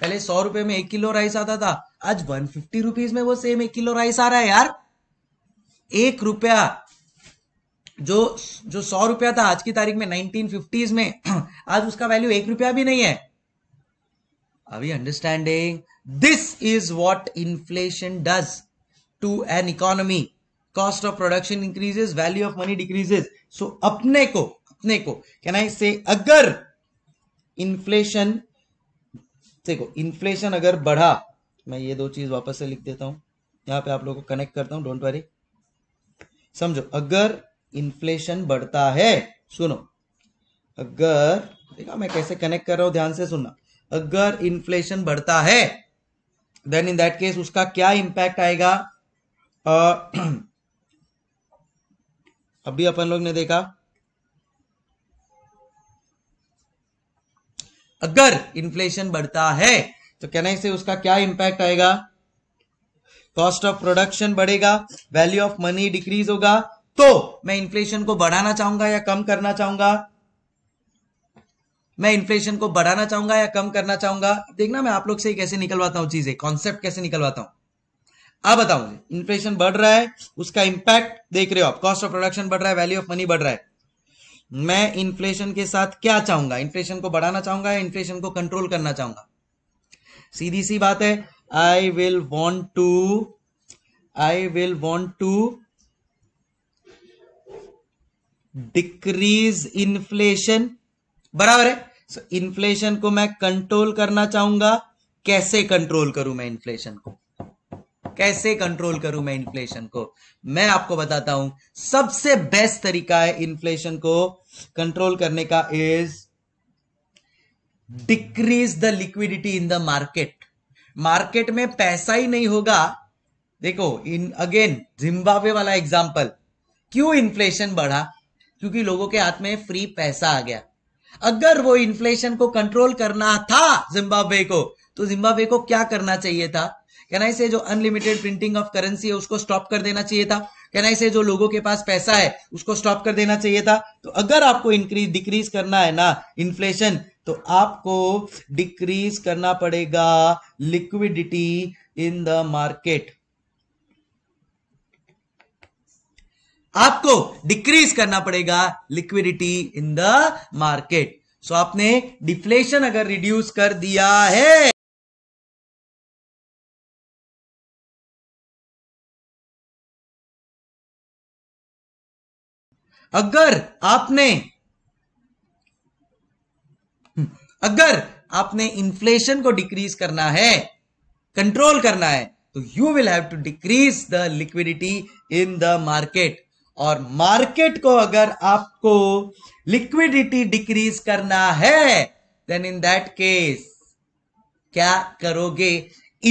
पहले सौ रुपए में एक किलो राइस आता था आज वन फिफ्टी रुपीज में वो सेम एक किलो राइस आ रहा है यार एक रुपया जो जो सौ रुपया था आज की तारीख में 1950s में आज उसका वैल्यू एक रुपया भी नहीं है अभी understanding this is what inflation does to an economy cost of production increases value of money decreases so अपने को अपने को कैन आई से अगर इन्फ्लेशन देखो इन्फ्लेशन अगर बढ़ा मैं ये दो चीज वापस से लिख देता हूं यहां पे आप लोगों को कनेक्ट करता हूं डोंट वरी समझो अगर इन्फ्लेशन बढ़ता है सुनो अगर देखा मैं कैसे कनेक्ट कर रहा हूं ध्यान से सुनना अगर इन्फ्लेशन बढ़ता है देन इन दैट केस उसका क्या इम्पैक्ट आएगा uh, अभी अपन लोग ने देखा अगर इन्फ्लेशन बढ़ता है तो कहने से उसका क्या इंपैक्ट आएगा कॉस्ट ऑफ प्रोडक्शन बढ़ेगा वैल्यू ऑफ मनी डिक्रीज होगा तो मैं इन्फ्लेशन को बढ़ाना चाहूंगा या कम करना चाहूंगा मैं इन्फ्लेशन को बढ़ाना चाहूंगा या कम करना चाहूंगा देखना मैं आप लोग से ही कैसे निकलवाता हूं चीजें कॉन्सेप्ट कैसे निकलवाता हूं आप बताओ मुझे इन्फ्लेशन बढ़ रहा है उसका इंपैक्ट देख रहे हो आप कॉस्ट ऑफ प्रोडक्शन बढ़ रहा है वैल्यू ऑफ मनी बढ़ रहा है मैं इन्फ्लेशन के साथ क्या चाहूंगा इन्फ्लेशन को बढ़ाना चाहूंगा या इन्फ्लेशन को कंट्रोल करना चाहूंगा सीधी सी बात है I will want to I will want to decrease inflation बराबर है सो so, इन्फ्लेशन को मैं कंट्रोल करना चाहूंगा कैसे कंट्रोल करूं मैं इन्फ्लेशन को कैसे कंट्रोल करूं मैं इन्फ्लेशन को मैं आपको बताता हूं सबसे बेस्ट तरीका है इन्फ्लेशन को कंट्रोल करने का is decrease the liquidity in the market market में पैसा ही नहीं होगा देखो इन अगेन जिम्बाब्वे वाला एग्जाम्पल क्यों इन्फ्लेशन बढ़ा क्योंकि लोगों के हाथ में फ्री पैसा आ गया अगर वो इन्फ्लेशन को कंट्रोल करना था जिम्बाब्वे को तो जिम्बाब्वे को क्या करना चाहिए था कहना से जो अनलिमिटेड प्रिंटिंग ऑफ करेंसी है उसको स्टॉप कर देना चाहिए था कहना से जो लोगों के पास पैसा है उसको स्टॉप कर देना चाहिए था तो अगर आपको इंक्रीज डिक्रीज करना है ना इन्फ्लेशन तो आपको डिक्रीज करना पड़ेगा liquidity in the market आपको डिक्रीज करना पड़ेगा liquidity in the market so आपने डिफ्लेशन अगर रिड्यूस कर दिया है अगर आपने अगर आपने इन्फ्लेशन को डिक्रीज करना है कंट्रोल करना है तो you will have to decrease the liquidity in the market और मार्केट को अगर आपको लिक्विडिटी डिक्रीज करना है देन इन दैट केस क्या करोगे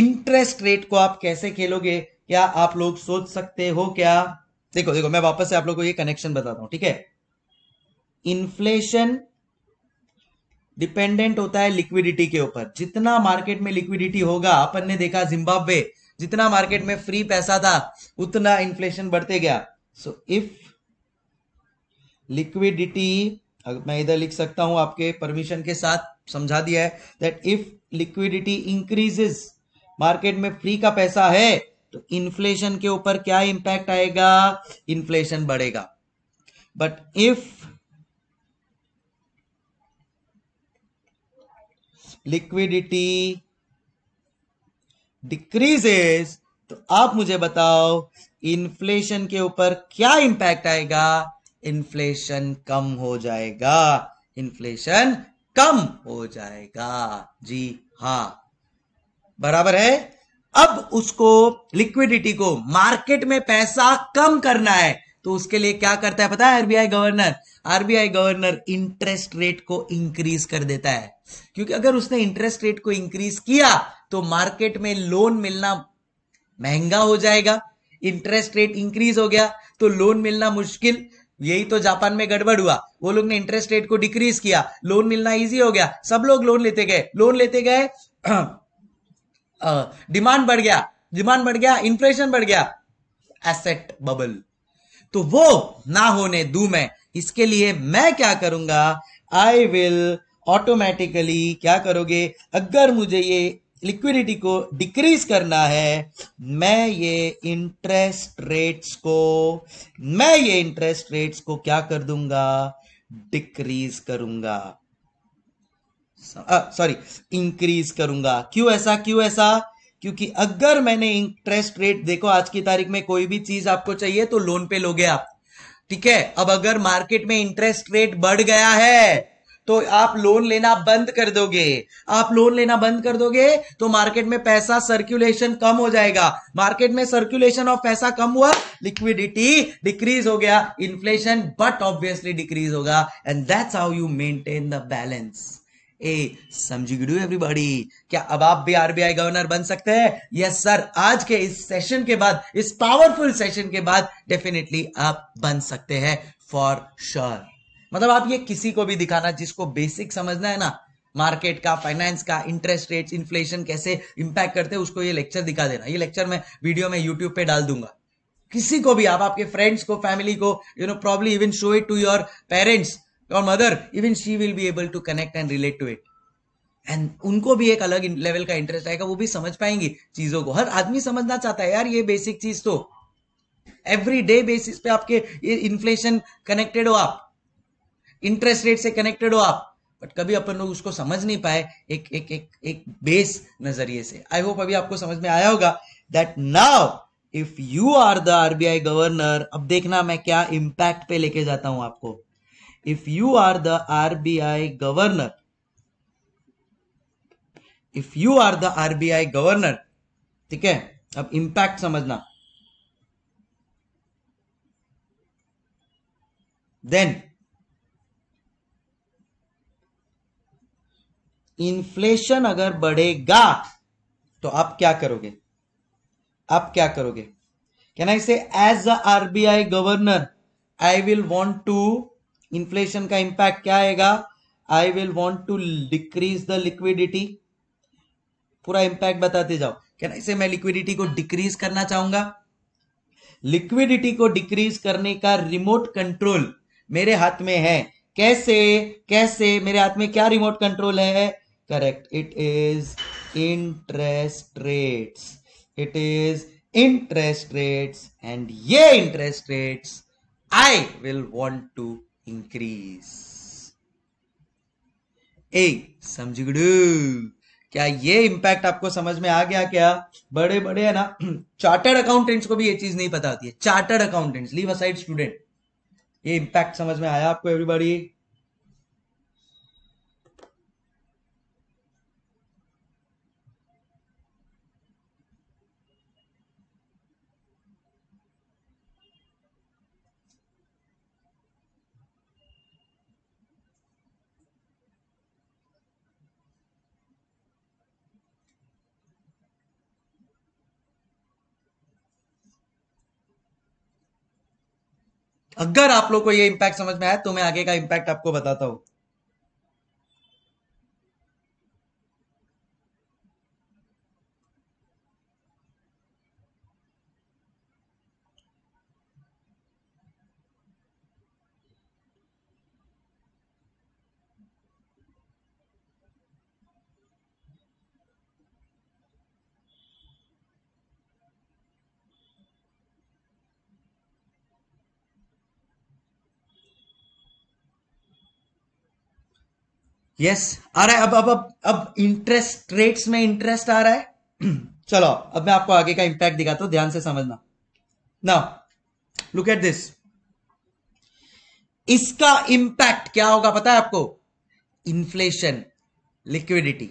इंटरेस्ट रेट को आप कैसे खेलोगे क्या आप लोग सोच सकते हो क्या देखो देखो मैं वापस से आप लोग को ये कनेक्शन बताता हूं ठीक है इन्फ्लेशन डिपेंडेंट होता है लिक्विडिटी के ऊपर जितना मार्केट में लिक्विडिटी होगा अपन ने देखा जिम्बाब्वे जितना मार्केट में फ्री पैसा था उतना इन्फ्लेशन बढ़ते गया सो इफ लिक्विडिटी मैं इधर लिख सकता हूं आपके परमिशन के साथ समझा दिया है that if liquidity increases market में फ्री का पैसा है तो इन्फ्लेशन के ऊपर क्या इंपैक्ट आएगा इन्फ्लेशन बढ़ेगा बट इफ लिक्विडिटी डिक्रीजेस तो आप मुझे बताओ इन्फ्लेशन के ऊपर क्या इंपैक्ट आएगा इन्फ्लेशन कम हो जाएगा इन्फ्लेशन कम हो जाएगा जी हां बराबर है अब उसको लिक्विडिटी को मार्केट में पैसा कम करना है तो उसके लिए क्या करता है पता है RBI governor RBI governor interest rate को इंक्रीज कर देता है क्योंकि अगर उसने इंटरेस्ट रेट को इंक्रीज किया तो मार्केट में लोन मिलना महंगा हो जाएगा इंटरेस्ट रेट इंक्रीज हो गया तो लोन मिलना मुश्किल यही तो जापान में गड़बड़ हुआ वो लोग ने इंटरेस्ट रेट को डिक्रीज किया लोन मिलना इजी हो गया सब लोग लोन लेते गए लोन लेते गए डिमांड बढ़ गया डिमांड बढ़ गया इन्फ्लेशन बढ़ गया एसेट बबल तो वो ना होने दू मैं इसके लिए मैं क्या करूंगा आई विल ऑटोमेटिकली क्या करोगे अगर मुझे ये लिक्विडिटी को डिक्रीज करना है मैं ये इंटरेस्ट रेट्स को मैं ये इंटरेस्ट रेट्स को क्या कर दूंगा डिक्रीज करूंगा सॉरी इंक्रीज करूंगा क्यों ऐसा क्यों ऐसा क्योंकि अगर मैंने इंटरेस्ट रेट देखो आज की तारीख में कोई भी चीज आपको चाहिए तो लोन पे लोगे आप ठीक है अब अगर मार्केट में इंटरेस्ट रेट बढ़ गया है तो आप लोन लेना बंद कर दोगे आप लोन लेना बंद कर दोगे तो मार्केट में पैसा सर्कुलेशन कम हो जाएगा मार्केट में सर्कुलेशन ऑफ पैसा कम हुआ लिक्विडिटी डिक्रीज हो गया इन्फ्लेशन बट ऑब्वियसली डिक्रीज होगा and that's how you maintain the balance ए समझी गुडू एवरीबॉडी क्या अब आप भी आरबीआई गवर्नर बन सकते हैं यस सर आज के इस सेशन के बाद इस पावरफुल सेशन के बाद डेफिनेटली आप बन सकते हैं फॉर श्योर sure. मतलब आप ये किसी को भी दिखाना जिसको बेसिक समझना है ना मार्केट का फाइनेंस का इंटरेस्ट रेट इन्फ्लेशन कैसे इंपैक्ट करते हैं उसको ये लेक्चर दिखा देना ये लेक्चर मैं वीडियो में यूट्यूब पे डाल दूंगा किसी को भी आप आपके फ्रेंड्स को फैमिली को you know probably even show it to your parents your mother even she will be able to connect and relate to it and उनको भी एक अलग लेवल का इंटरेस्ट आएगा वो भी समझ पाएंगी चीजों को हर आदमी समझना चाहता है यार ये बेसिक चीज तो एवरी डे बेसिस पे आपके ये इन्फ्लेशन कनेक्टेड हो आप इंटरेस्ट रेट से कनेक्टेड हो आप बट कभी अपन लोग उसको समझ नहीं पाए एक एक एक एक बेस नजरिए से आई होप अभी आपको समझ में आया होगा that now if you are the RBI governor अब देखना मैं क्या इंपैक्ट पे लेके जाता हूं आपको if you are the RBI governor if you are the RBI governor ठीक है अब इम्पैक्ट समझना देन इन्फ्लेशन अगर बढ़ेगा तो आप क्या करोगे आप क्या करोगे can I say as a RBI governor I will want to inflation का इंपैक्ट क्या आएगा I will want to decrease the liquidity पूरा इंपैक्ट बताते जाओ कैन आई से मैं लिक्विडिटी को डिक्रीज करना चाहूंगा लिक्विडिटी को डिक्रीज करने का रिमोट कंट्रोल मेरे हाथ में है कैसे कैसे मेरे हाथ में क्या रिमोट कंट्रोल है correct it is interest rates it is interest rates and ये interest rates i will want to increase ए समझ क्या ये इंपैक्ट आपको समझ में आ गया क्या बड़े बड़े है ना चार्टर्ड अकाउंटेंट्स को भी ये चीज नहीं पता होती है chartered accountants leave aside student ये इंपैक्ट समझ में आया आपको एवरीबॉडी अगर आप लोग को ये इम्पैक्ट समझ में आया तो मैं आगे का इम्पैक्ट आपको बताता हूँ यस आ रहा है अब अब अब अब इंटरेस्ट रेट्स में इंटरेस्ट आ रहा है चलो अब मैं आपको आगे का इंपैक्ट दिखाता हूं ध्यान से समझना ना लुक एट दिस इसका इंपैक्ट क्या होगा पता है आपको इन्फ्लेशन लिक्विडिटी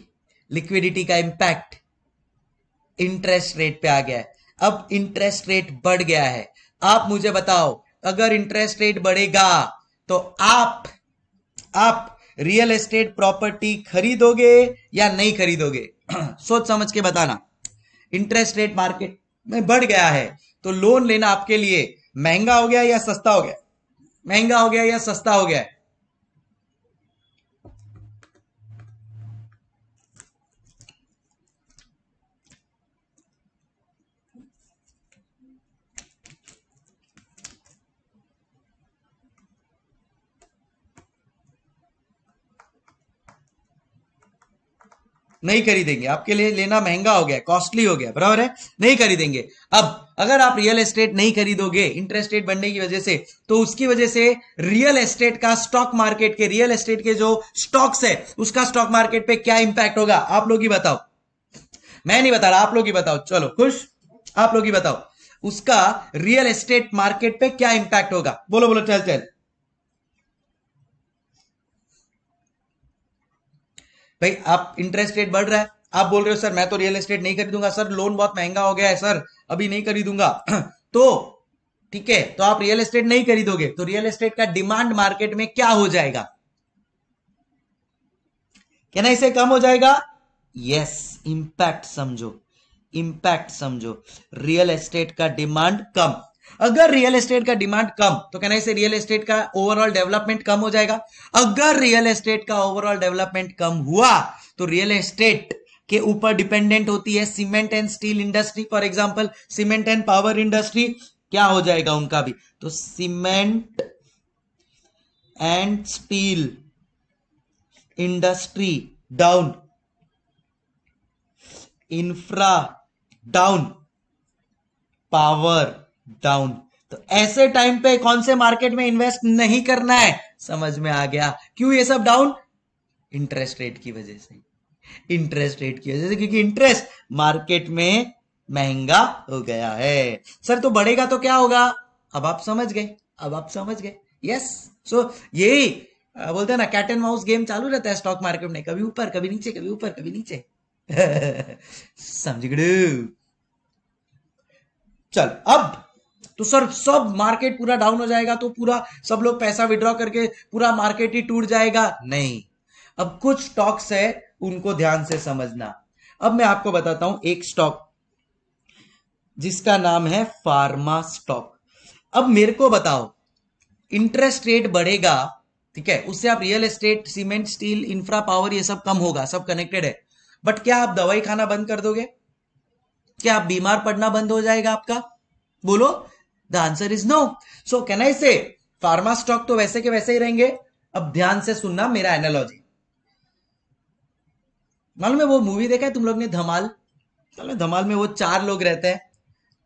लिक्विडिटी का इंपैक्ट इंटरेस्ट रेट पे आ गया है अब इंटरेस्ट रेट बढ़ गया है आप मुझे बताओ अगर इंटरेस्ट रेट बढ़ेगा तो आप आप रियल एस्टेट प्रॉपर्टी खरीदोगे या नहीं खरीदोगे सोच समझ के बताना इंटरेस्ट रेट मार्केट में बढ़ गया है तो लोन लेना आपके लिए महंगा हो गया या सस्ता हो गया महंगा हो गया या सस्ता हो गया नहीं खरीदेंगे आपके लिए लेना महंगा हो गया कॉस्टली हो गया बराबर है नहीं खरीदेंगे अब अगर आप रियल एस्टेट नहीं खरीदोगे इंटरेस्ट रेट बढ़ने की वजह से तो उसकी वजह से रियल एस्टेट का स्टॉक मार्केट के रियल एस्टेट के जो स्टॉक्स है उसका स्टॉक मार्केट पे क्या इंपैक्ट होगा आप लोग ही बताओ मैं नहीं बता रहा आप लोग ही बताओ चलो खुश आप लोग ही बताओ उसका रियल एस्टेट मार्केट पे क्या इंपैक्ट होगा बोलो बोलो चल चल भाई आप इंटरेस्ट रेट बढ़ रहा है आप बोल रहे हो सर मैं तो रियल एस्टेट नहीं खरीदूंगा सर लोन बहुत महंगा हो गया है सर अभी नहीं खरीदूंगा तो ठीक है तो आप रियल एस्टेट नहीं खरीदोगे तो रियल एस्टेट का डिमांड मार्केट में क्या हो जाएगा क्या ना इसे कम हो जाएगा यस इंपैक्ट समझो इंपैक्ट समझो रियल एस्टेट का डिमांड कम अगर रियल एस्टेट का डिमांड कम तो कहना इसे रियल एस्टेट का ओवरऑल डेवलपमेंट कम हो जाएगा अगर रियल एस्टेट का ओवरऑल डेवलपमेंट कम हुआ तो रियल एस्टेट के ऊपर डिपेंडेंट होती है cement and steel industry for example cement and power industry क्या हो जाएगा उनका भी तो cement and steel industry down infra down power down तो ऐसे टाइम पे कौन से मार्केट में इन्वेस्ट नहीं करना है समझ में आ गया क्यों ये सब डाउन इंटरेस्ट रेट की वजह से इंटरेस्ट रेट की वजह से क्योंकि इंटरेस्ट मार्केट में महंगा हो गया है सर तो बढ़ेगा तो क्या होगा अब आप समझ गए अब आप समझ गए यस सो यही बोलते हैं ना कैट एंड माउस गेम चालू रहता है स्टॉक मार्केट में कभी ऊपर कभी नीचे कभी ऊपर कभी नीचे समझ गए चल अब तो सर सब मार्केट पूरा डाउन हो जाएगा तो पूरा सब लोग पैसा विड्रॉ करके पूरा मार्केट ही टूट जाएगा नहीं अब कुछ स्टॉक्स है उनको ध्यान से समझना अब मैं आपको बताता हूं एक स्टॉक जिसका नाम है फार्मा स्टॉक अब मेरे को बताओ इंटरेस्ट रेट बढ़ेगा ठीक है उससे आप real estate cement steel infra power ये सब कम होगा सब कनेक्टेड है बट क्या आप दवाई खाना बंद कर दोगे क्या आप बीमार पड़ना बंद हो जाएगा आपका बोलो the answer is no so can I say pharma stock तो वैसे के वैसे ही रहेंगे अब ध्यान से सुनना मेरा एनालॉजी मालूम है वो मूवी देखा है तुम लोग ने धमाल मालूम धमाल में वो चार लोग रहते हैं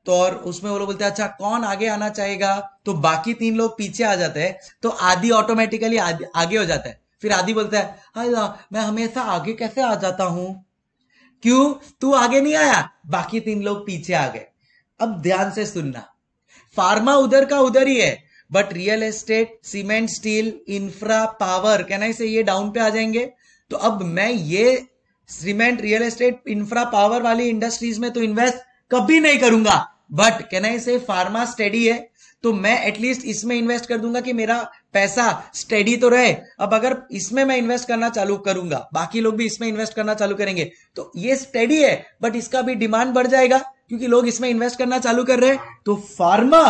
तो और उसमें वो लोग बोलते हैं अच्छा कौन आगे आना चाहेगा तो बाकी तीन लोग पीछे आ जाते हैं तो आदि ऑटोमेटिकली आगे हो जाता है फिर आदि बोलता है अल्लाह मैं हमेशा आगे कैसे आ जाता हूं क्यों तू आगे नहीं आया बाकी तीन लोग पीछे आ गए अब ध्यान से सुनना फार्मा उधर का उधर ही है but real estate cement steel infra power कहना से ये डाउन पे आ जाएंगे तो अब मैं ये cement real estate infra power वाली इंडस्ट्रीज में तो इन्वेस्ट कभी नहीं करूंगा but can I say pharma study है तो मैं एटलीस्ट इसमें इन्वेस्ट कर दूंगा कि मेरा पैसा स्टडी तो रहे अब अगर इसमें मैं इन्वेस्ट करना चालू करूंगा बाकी लोग भी इसमें इन्वेस्ट करना चालू करेंगे तो ये स्टडी है बट इसका भी डिमांड बढ़ जाएगा क्योंकि लोग इसमें इन्वेस्ट करना चालू कर रहे हैं तो फार्मा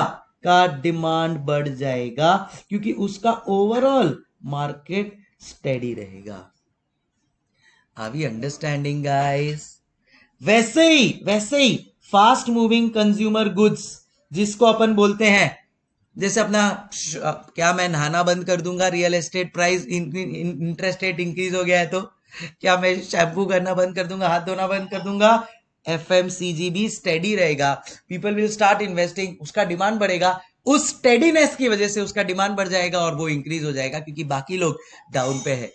का डिमांड बढ़ जाएगा क्योंकि उसका ओवरऑल मार्केट स्टेडी रहेगा अभी अंडरस्टैंडिंग गाइस वैसे ही वैसे ही फास्ट मूविंग कंज्यूमर गुड्स जिसको अपन बोलते हैं जैसे अपना क्या मैं नहाना बंद कर दूंगा real estate price interest rate increase हो गया है तो क्या मैं शैम्पू करना बंद कर दूंगा हाथ धोना बंद कर दूंगा एफ एम सी जी भी स्टेडी रहेगा पीपल विल स्टार्ट इन्वेस्टिंग उसका डिमांड बढ़ेगा उस स्टेडीनेस की वजह से उसका डिमांड बढ़ जाएगा और वो इंक्रीज हो जाएगा क्योंकि बाकी लोग डाउन पे है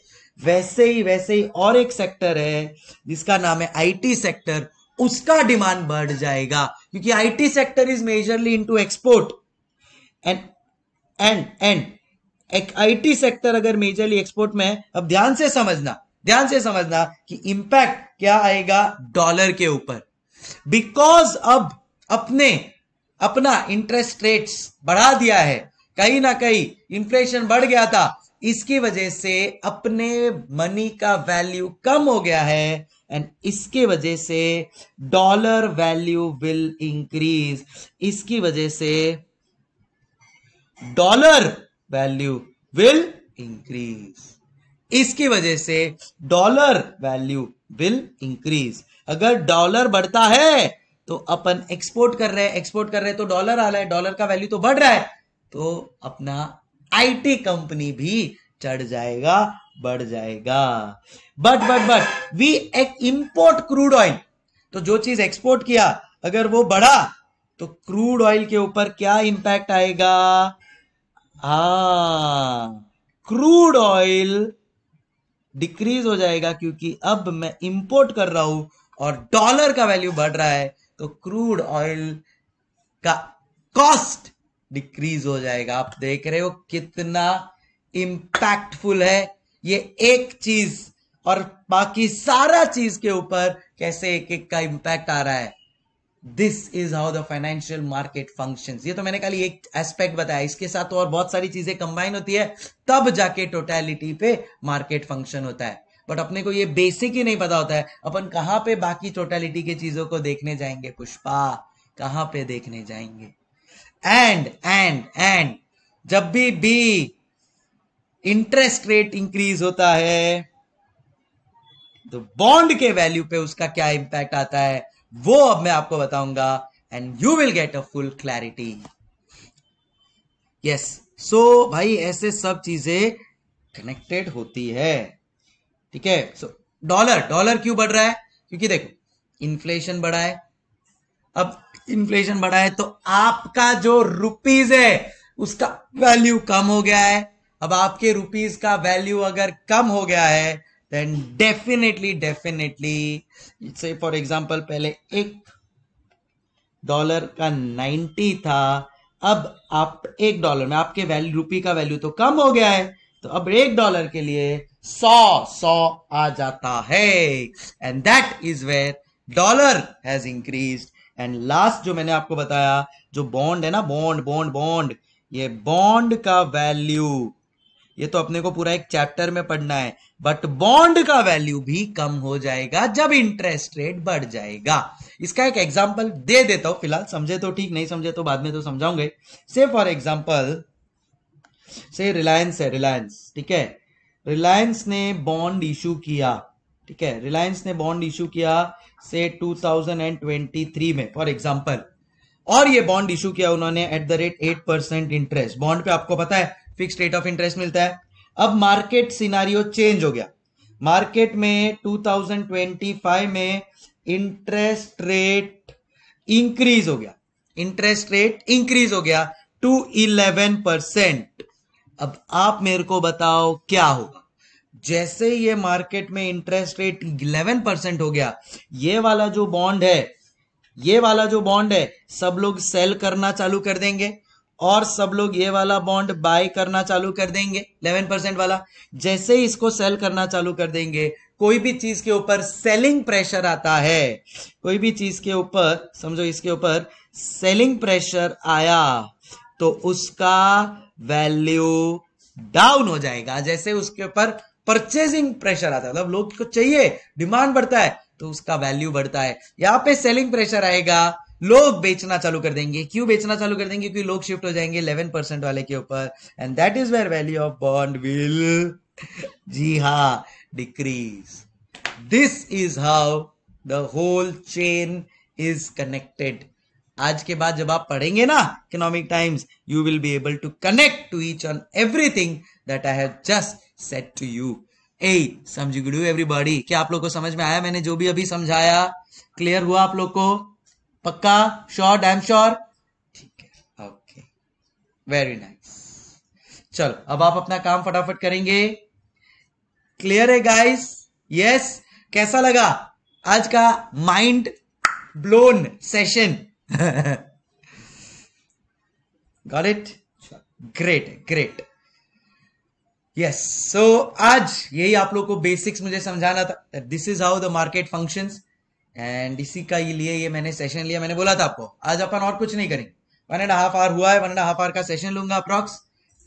वैसे ही वैसे ही और एक सेक्टर है जिसका नाम है आईटी सेक्टर उसका डिमांड बढ़ जाएगा क्योंकि IT sector is majorly into export and and and एक आईटी सेक्टर अगर मेजरली एक्सपोर्ट में है अब ध्यान से समझना ध्यान से समझना कि इंपैक्ट क्या आएगा डॉलर के ऊपर बिकॉज अब अपने अपना इंटरेस्ट रेट्स बढ़ा दिया है कहीं ना कहीं इन्फ्लेशन बढ़ गया था इसकी वजह से अपने मनी का वैल्यू कम हो गया है एंड इसकी वजह से डॉलर वैल्यू विल इंक्रीज इसकी वजह से डॉलर वैल्यू विल इंक्रीज इसकी वजह से डॉलर वैल्यू विल इंक्रीज अगर डॉलर बढ़ता है तो अपन एक्सपोर्ट कर रहे हैं एक्सपोर्ट कर रहे हैं तो डॉलर आ रहा है डॉलर का वैल्यू तो बढ़ रहा है तो अपना आईटी कंपनी भी चढ़ जाएगा बढ़ जाएगा बट बट बट वी एक इंपोर्ट क्रूड ऑयल तो जो चीज एक्सपोर्ट किया अगर वो बढ़ा तो क्रूड ऑयल के ऊपर क्या इंपैक्ट आएगा हा क्रूड ऑयल डिक्रीज हो जाएगा क्योंकि अब मैं इंपोर्ट कर रहा हूं और डॉलर का वैल्यू बढ़ रहा है तो क्रूड ऑयल का कॉस्ट डिक्रीज हो जाएगा आप देख रहे हो कितना इंपैक्टफुल है ये एक चीज और बाकी सारा चीज के ऊपर कैसे एक एक का इंपैक्ट आ रहा है this is how the financial market function ये तो मैंने खाली एक एस्पेक्ट बताया इसके साथ तो और बहुत सारी चीजें कंबाइन होती है तब जाके टोटैलिटी पे मार्केट फंक्शन होता है बट अपने को ये बेसिक ही नहीं पता होता है अपन कहां पे बाकी टोटैलिटी के चीजों को देखने जाएंगे पुष्पा कहां पे देखने जाएंगे एंड एंड एंड जब भी बी इंटरेस्ट रेट इंक्रीज होता है तो बॉन्ड के वैल्यू पे उसका क्या इंपैक्ट आता है वो अब मैं आपको बताऊंगा and you will get a full clarity yes so भाई ऐसे सब चीजें कनेक्टेड होती है ठीक है सो डॉलर डॉलर क्यों बढ़ रहा है क्योंकि देखो इन्फ्लेशन बढ़ा है अब इन्फ्लेशन बढ़ा है तो आपका जो रुपीज है उसका वैल्यू कम हो गया है अब आपके रुपीज का वैल्यू अगर कम हो गया है then definitely definitely say for example पहले एक डॉलर का नाइन्टी था अब आप एक डॉलर में आपके वैल्यू रूपी का वैल्यू तो कम हो गया है तो अब एक डॉलर के लिए सौ सौ आ जाता है and that is where dollar has increase and last जो मैंने आपको बताया जो बॉन्ड है ना बॉन्ड बॉन्ड बॉन्ड ये बॉन्ड का वैल्यू ये तो अपने को पूरा एक चैप्टर में पढ़ना है बट बॉन्ड का वैल्यू भी कम हो जाएगा जब इंटरेस्ट रेट बढ़ जाएगा इसका एक एग्जाम्पल दे देता हूं फिलहाल समझे तो ठीक नहीं समझे तो बाद में तो समझाऊंगे से फॉर एग्जाम्पल से रिलायंस है रिलायंस ठीक है रिलायंस ने बॉन्ड इशू किया ठीक है रिलायंस ने बॉन्ड इशू किया से 2023 में फॉर एग्जाम्पल और ये बॉन्ड इशू किया उन्होंने at the rate eight percent interest bond पे आपको पता है फिक्स रेट ऑफ इंटरेस्ट मिलता है अब मार्केट सिनारियो चेंज हो गया मार्केट में 2025 में इंटरेस्ट रेट इंक्रीज हो गया इंटरेस्ट रेट इंक्रीज हो गया टू इलेवन परसेंट अब आप मेरे को बताओ क्या होगा जैसे ये मार्केट में इंटरेस्ट रेट 11 परसेंट हो गया ये वाला जो बॉन्ड है ये वाला जो बॉन्ड है सब लोग सेल करना चालू कर देंगे और सब लोग ये वाला बॉन्ड बाय करना चालू कर देंगे 11 परसेंट वाला जैसे ही इसको सेल करना चालू कर देंगे कोई भी चीज के ऊपर सेलिंग प्रेशर आता है कोई भी चीज के ऊपर समझो इसके ऊपर सेलिंग प्रेशर आया तो उसका वैल्यू डाउन हो जाएगा जैसे उसके ऊपर परचेजिंग प्रेशर आता है मतलब लोग को चाहिए डिमांड बढ़ता है तो उसका वैल्यू बढ़ता है यहां पे सेलिंग प्रेशर आएगा लोग बेचना चालू कर देंगे क्यों बेचना चालू कर देंगे क्योंकि लोग शिफ्ट हो जाएंगे इलेवन परसेंट वाले के ऊपर and that is where value of bond will जी हा decrease this is how the whole chain is connected आज के बाद जब आप पढ़ेंगे ना Economic Times you will be able to connect to each on everything that I have just set to you ए समझ गुड एवरीबॉडी क्या आप लोग को समझ में आया मैंने जो भी अभी समझाया क्लियर हुआ आप लोग को पक्का श्योर डैम श्योर ठीक है ओके वेरी नाइस चलो अब आप अपना काम फटाफट करेंगे क्लियर है गाइस यस कैसा लगा आज का mind blown session got it great great yes so आज यही आप लोग को बेसिक्स मुझे समझाना था this is how the market functions and इसी का ही लिए ये मैंने सेशन लिया मैंने बोला था आपको आज अपन और कुछ नहीं करेंगे वन एंड हाफ आवर हुआ है वन एंड हाफ आवर का सेशन लूंगा अप्रॉक्स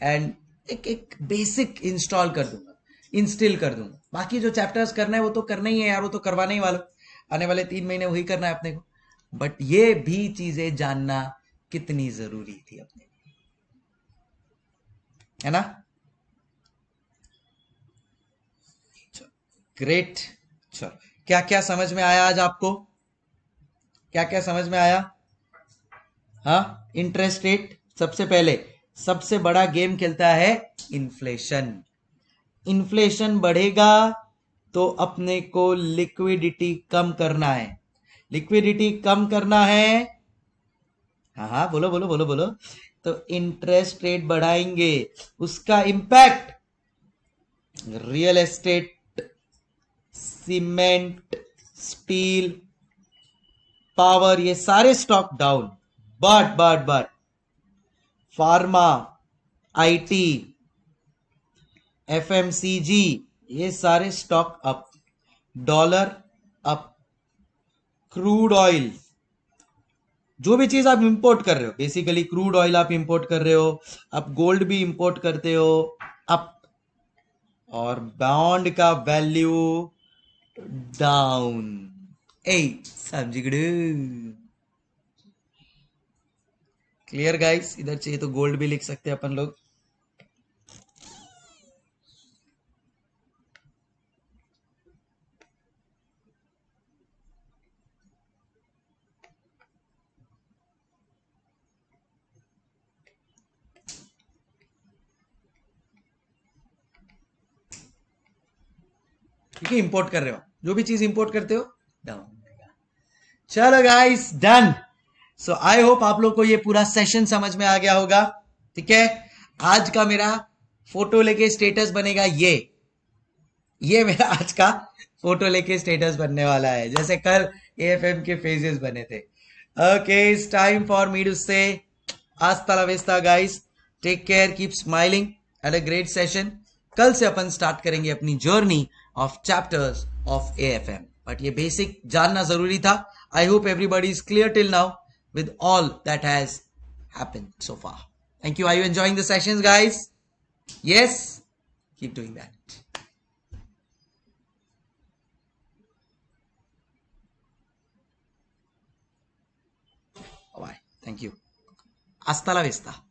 एंड एक एक बेसिक इंस्टॉल कर दूंगा इंस्टिल कर दूंगा बाकी जो चैप्टर्स करना है वो तो करना ही है यार वो तो करवाने ही वाला आने वाले तीन महीने वही करना है अपने को बट ये भी चीजें जानना कितनी जरूरी थी अपने है ना ग्रेट चलो क्या क्या समझ में आया आज आपको क्या क्या समझ में आया हा इंटरेस्ट रेट सबसे पहले सबसे बड़ा गेम खेलता है इन्फ्लेशन इन्फ्लेशन बढ़ेगा तो अपने को लिक्विडिटी कम करना है लिक्विडिटी कम करना है हाँ हाँ बोलो बोलो बोलो बोलो तो इंटरेस्ट रेट बढ़ाएंगे उसका impact real estate cement steel power ये सारे stock down but but but pharma IT FMCG ये सारे stock up dollar up crude oil जो भी चीज आप इंपोर्ट कर रहे हो बेसिकली क्रूड ऑयल आप इंपोर्ट कर रहे हो आप गोल्ड भी इंपोर्ट करते हो अप और बॉन्ड का वैल्यू down. Hey, समझ क्लियर गाइस इधर चाहिए तो गोल्ड भी लिख सकते हैं अपन लोग ठीक है इंपोर्ट कर रहे हो जो भी चीज इंपोर्ट करते हो डाउन चलो guys done so I hope आप लोग को ये पूरा सेशन समझ में आ गया होगा ठीक है आज का मेरा फोटो लेके स्टेटस बनेगा ये ये मेरा आज का फोटो लेके स्टेटस बनने वाला है जैसे कल एएफएम के फेजेस बने थे okay it's time for me to say आस्ता लवेस्ता guys take care keep smiling at a great session कल से अपन स्टार्ट करेंगे अपनी journey of chapters of AFM. But ye basic janna zaruri tha. I hope everybody is clear till now with all that has happened so far. Thank you. Are you enjoying the sessions, guys? Yes? Keep doing that. Bye. Thank you. Hasta la vista.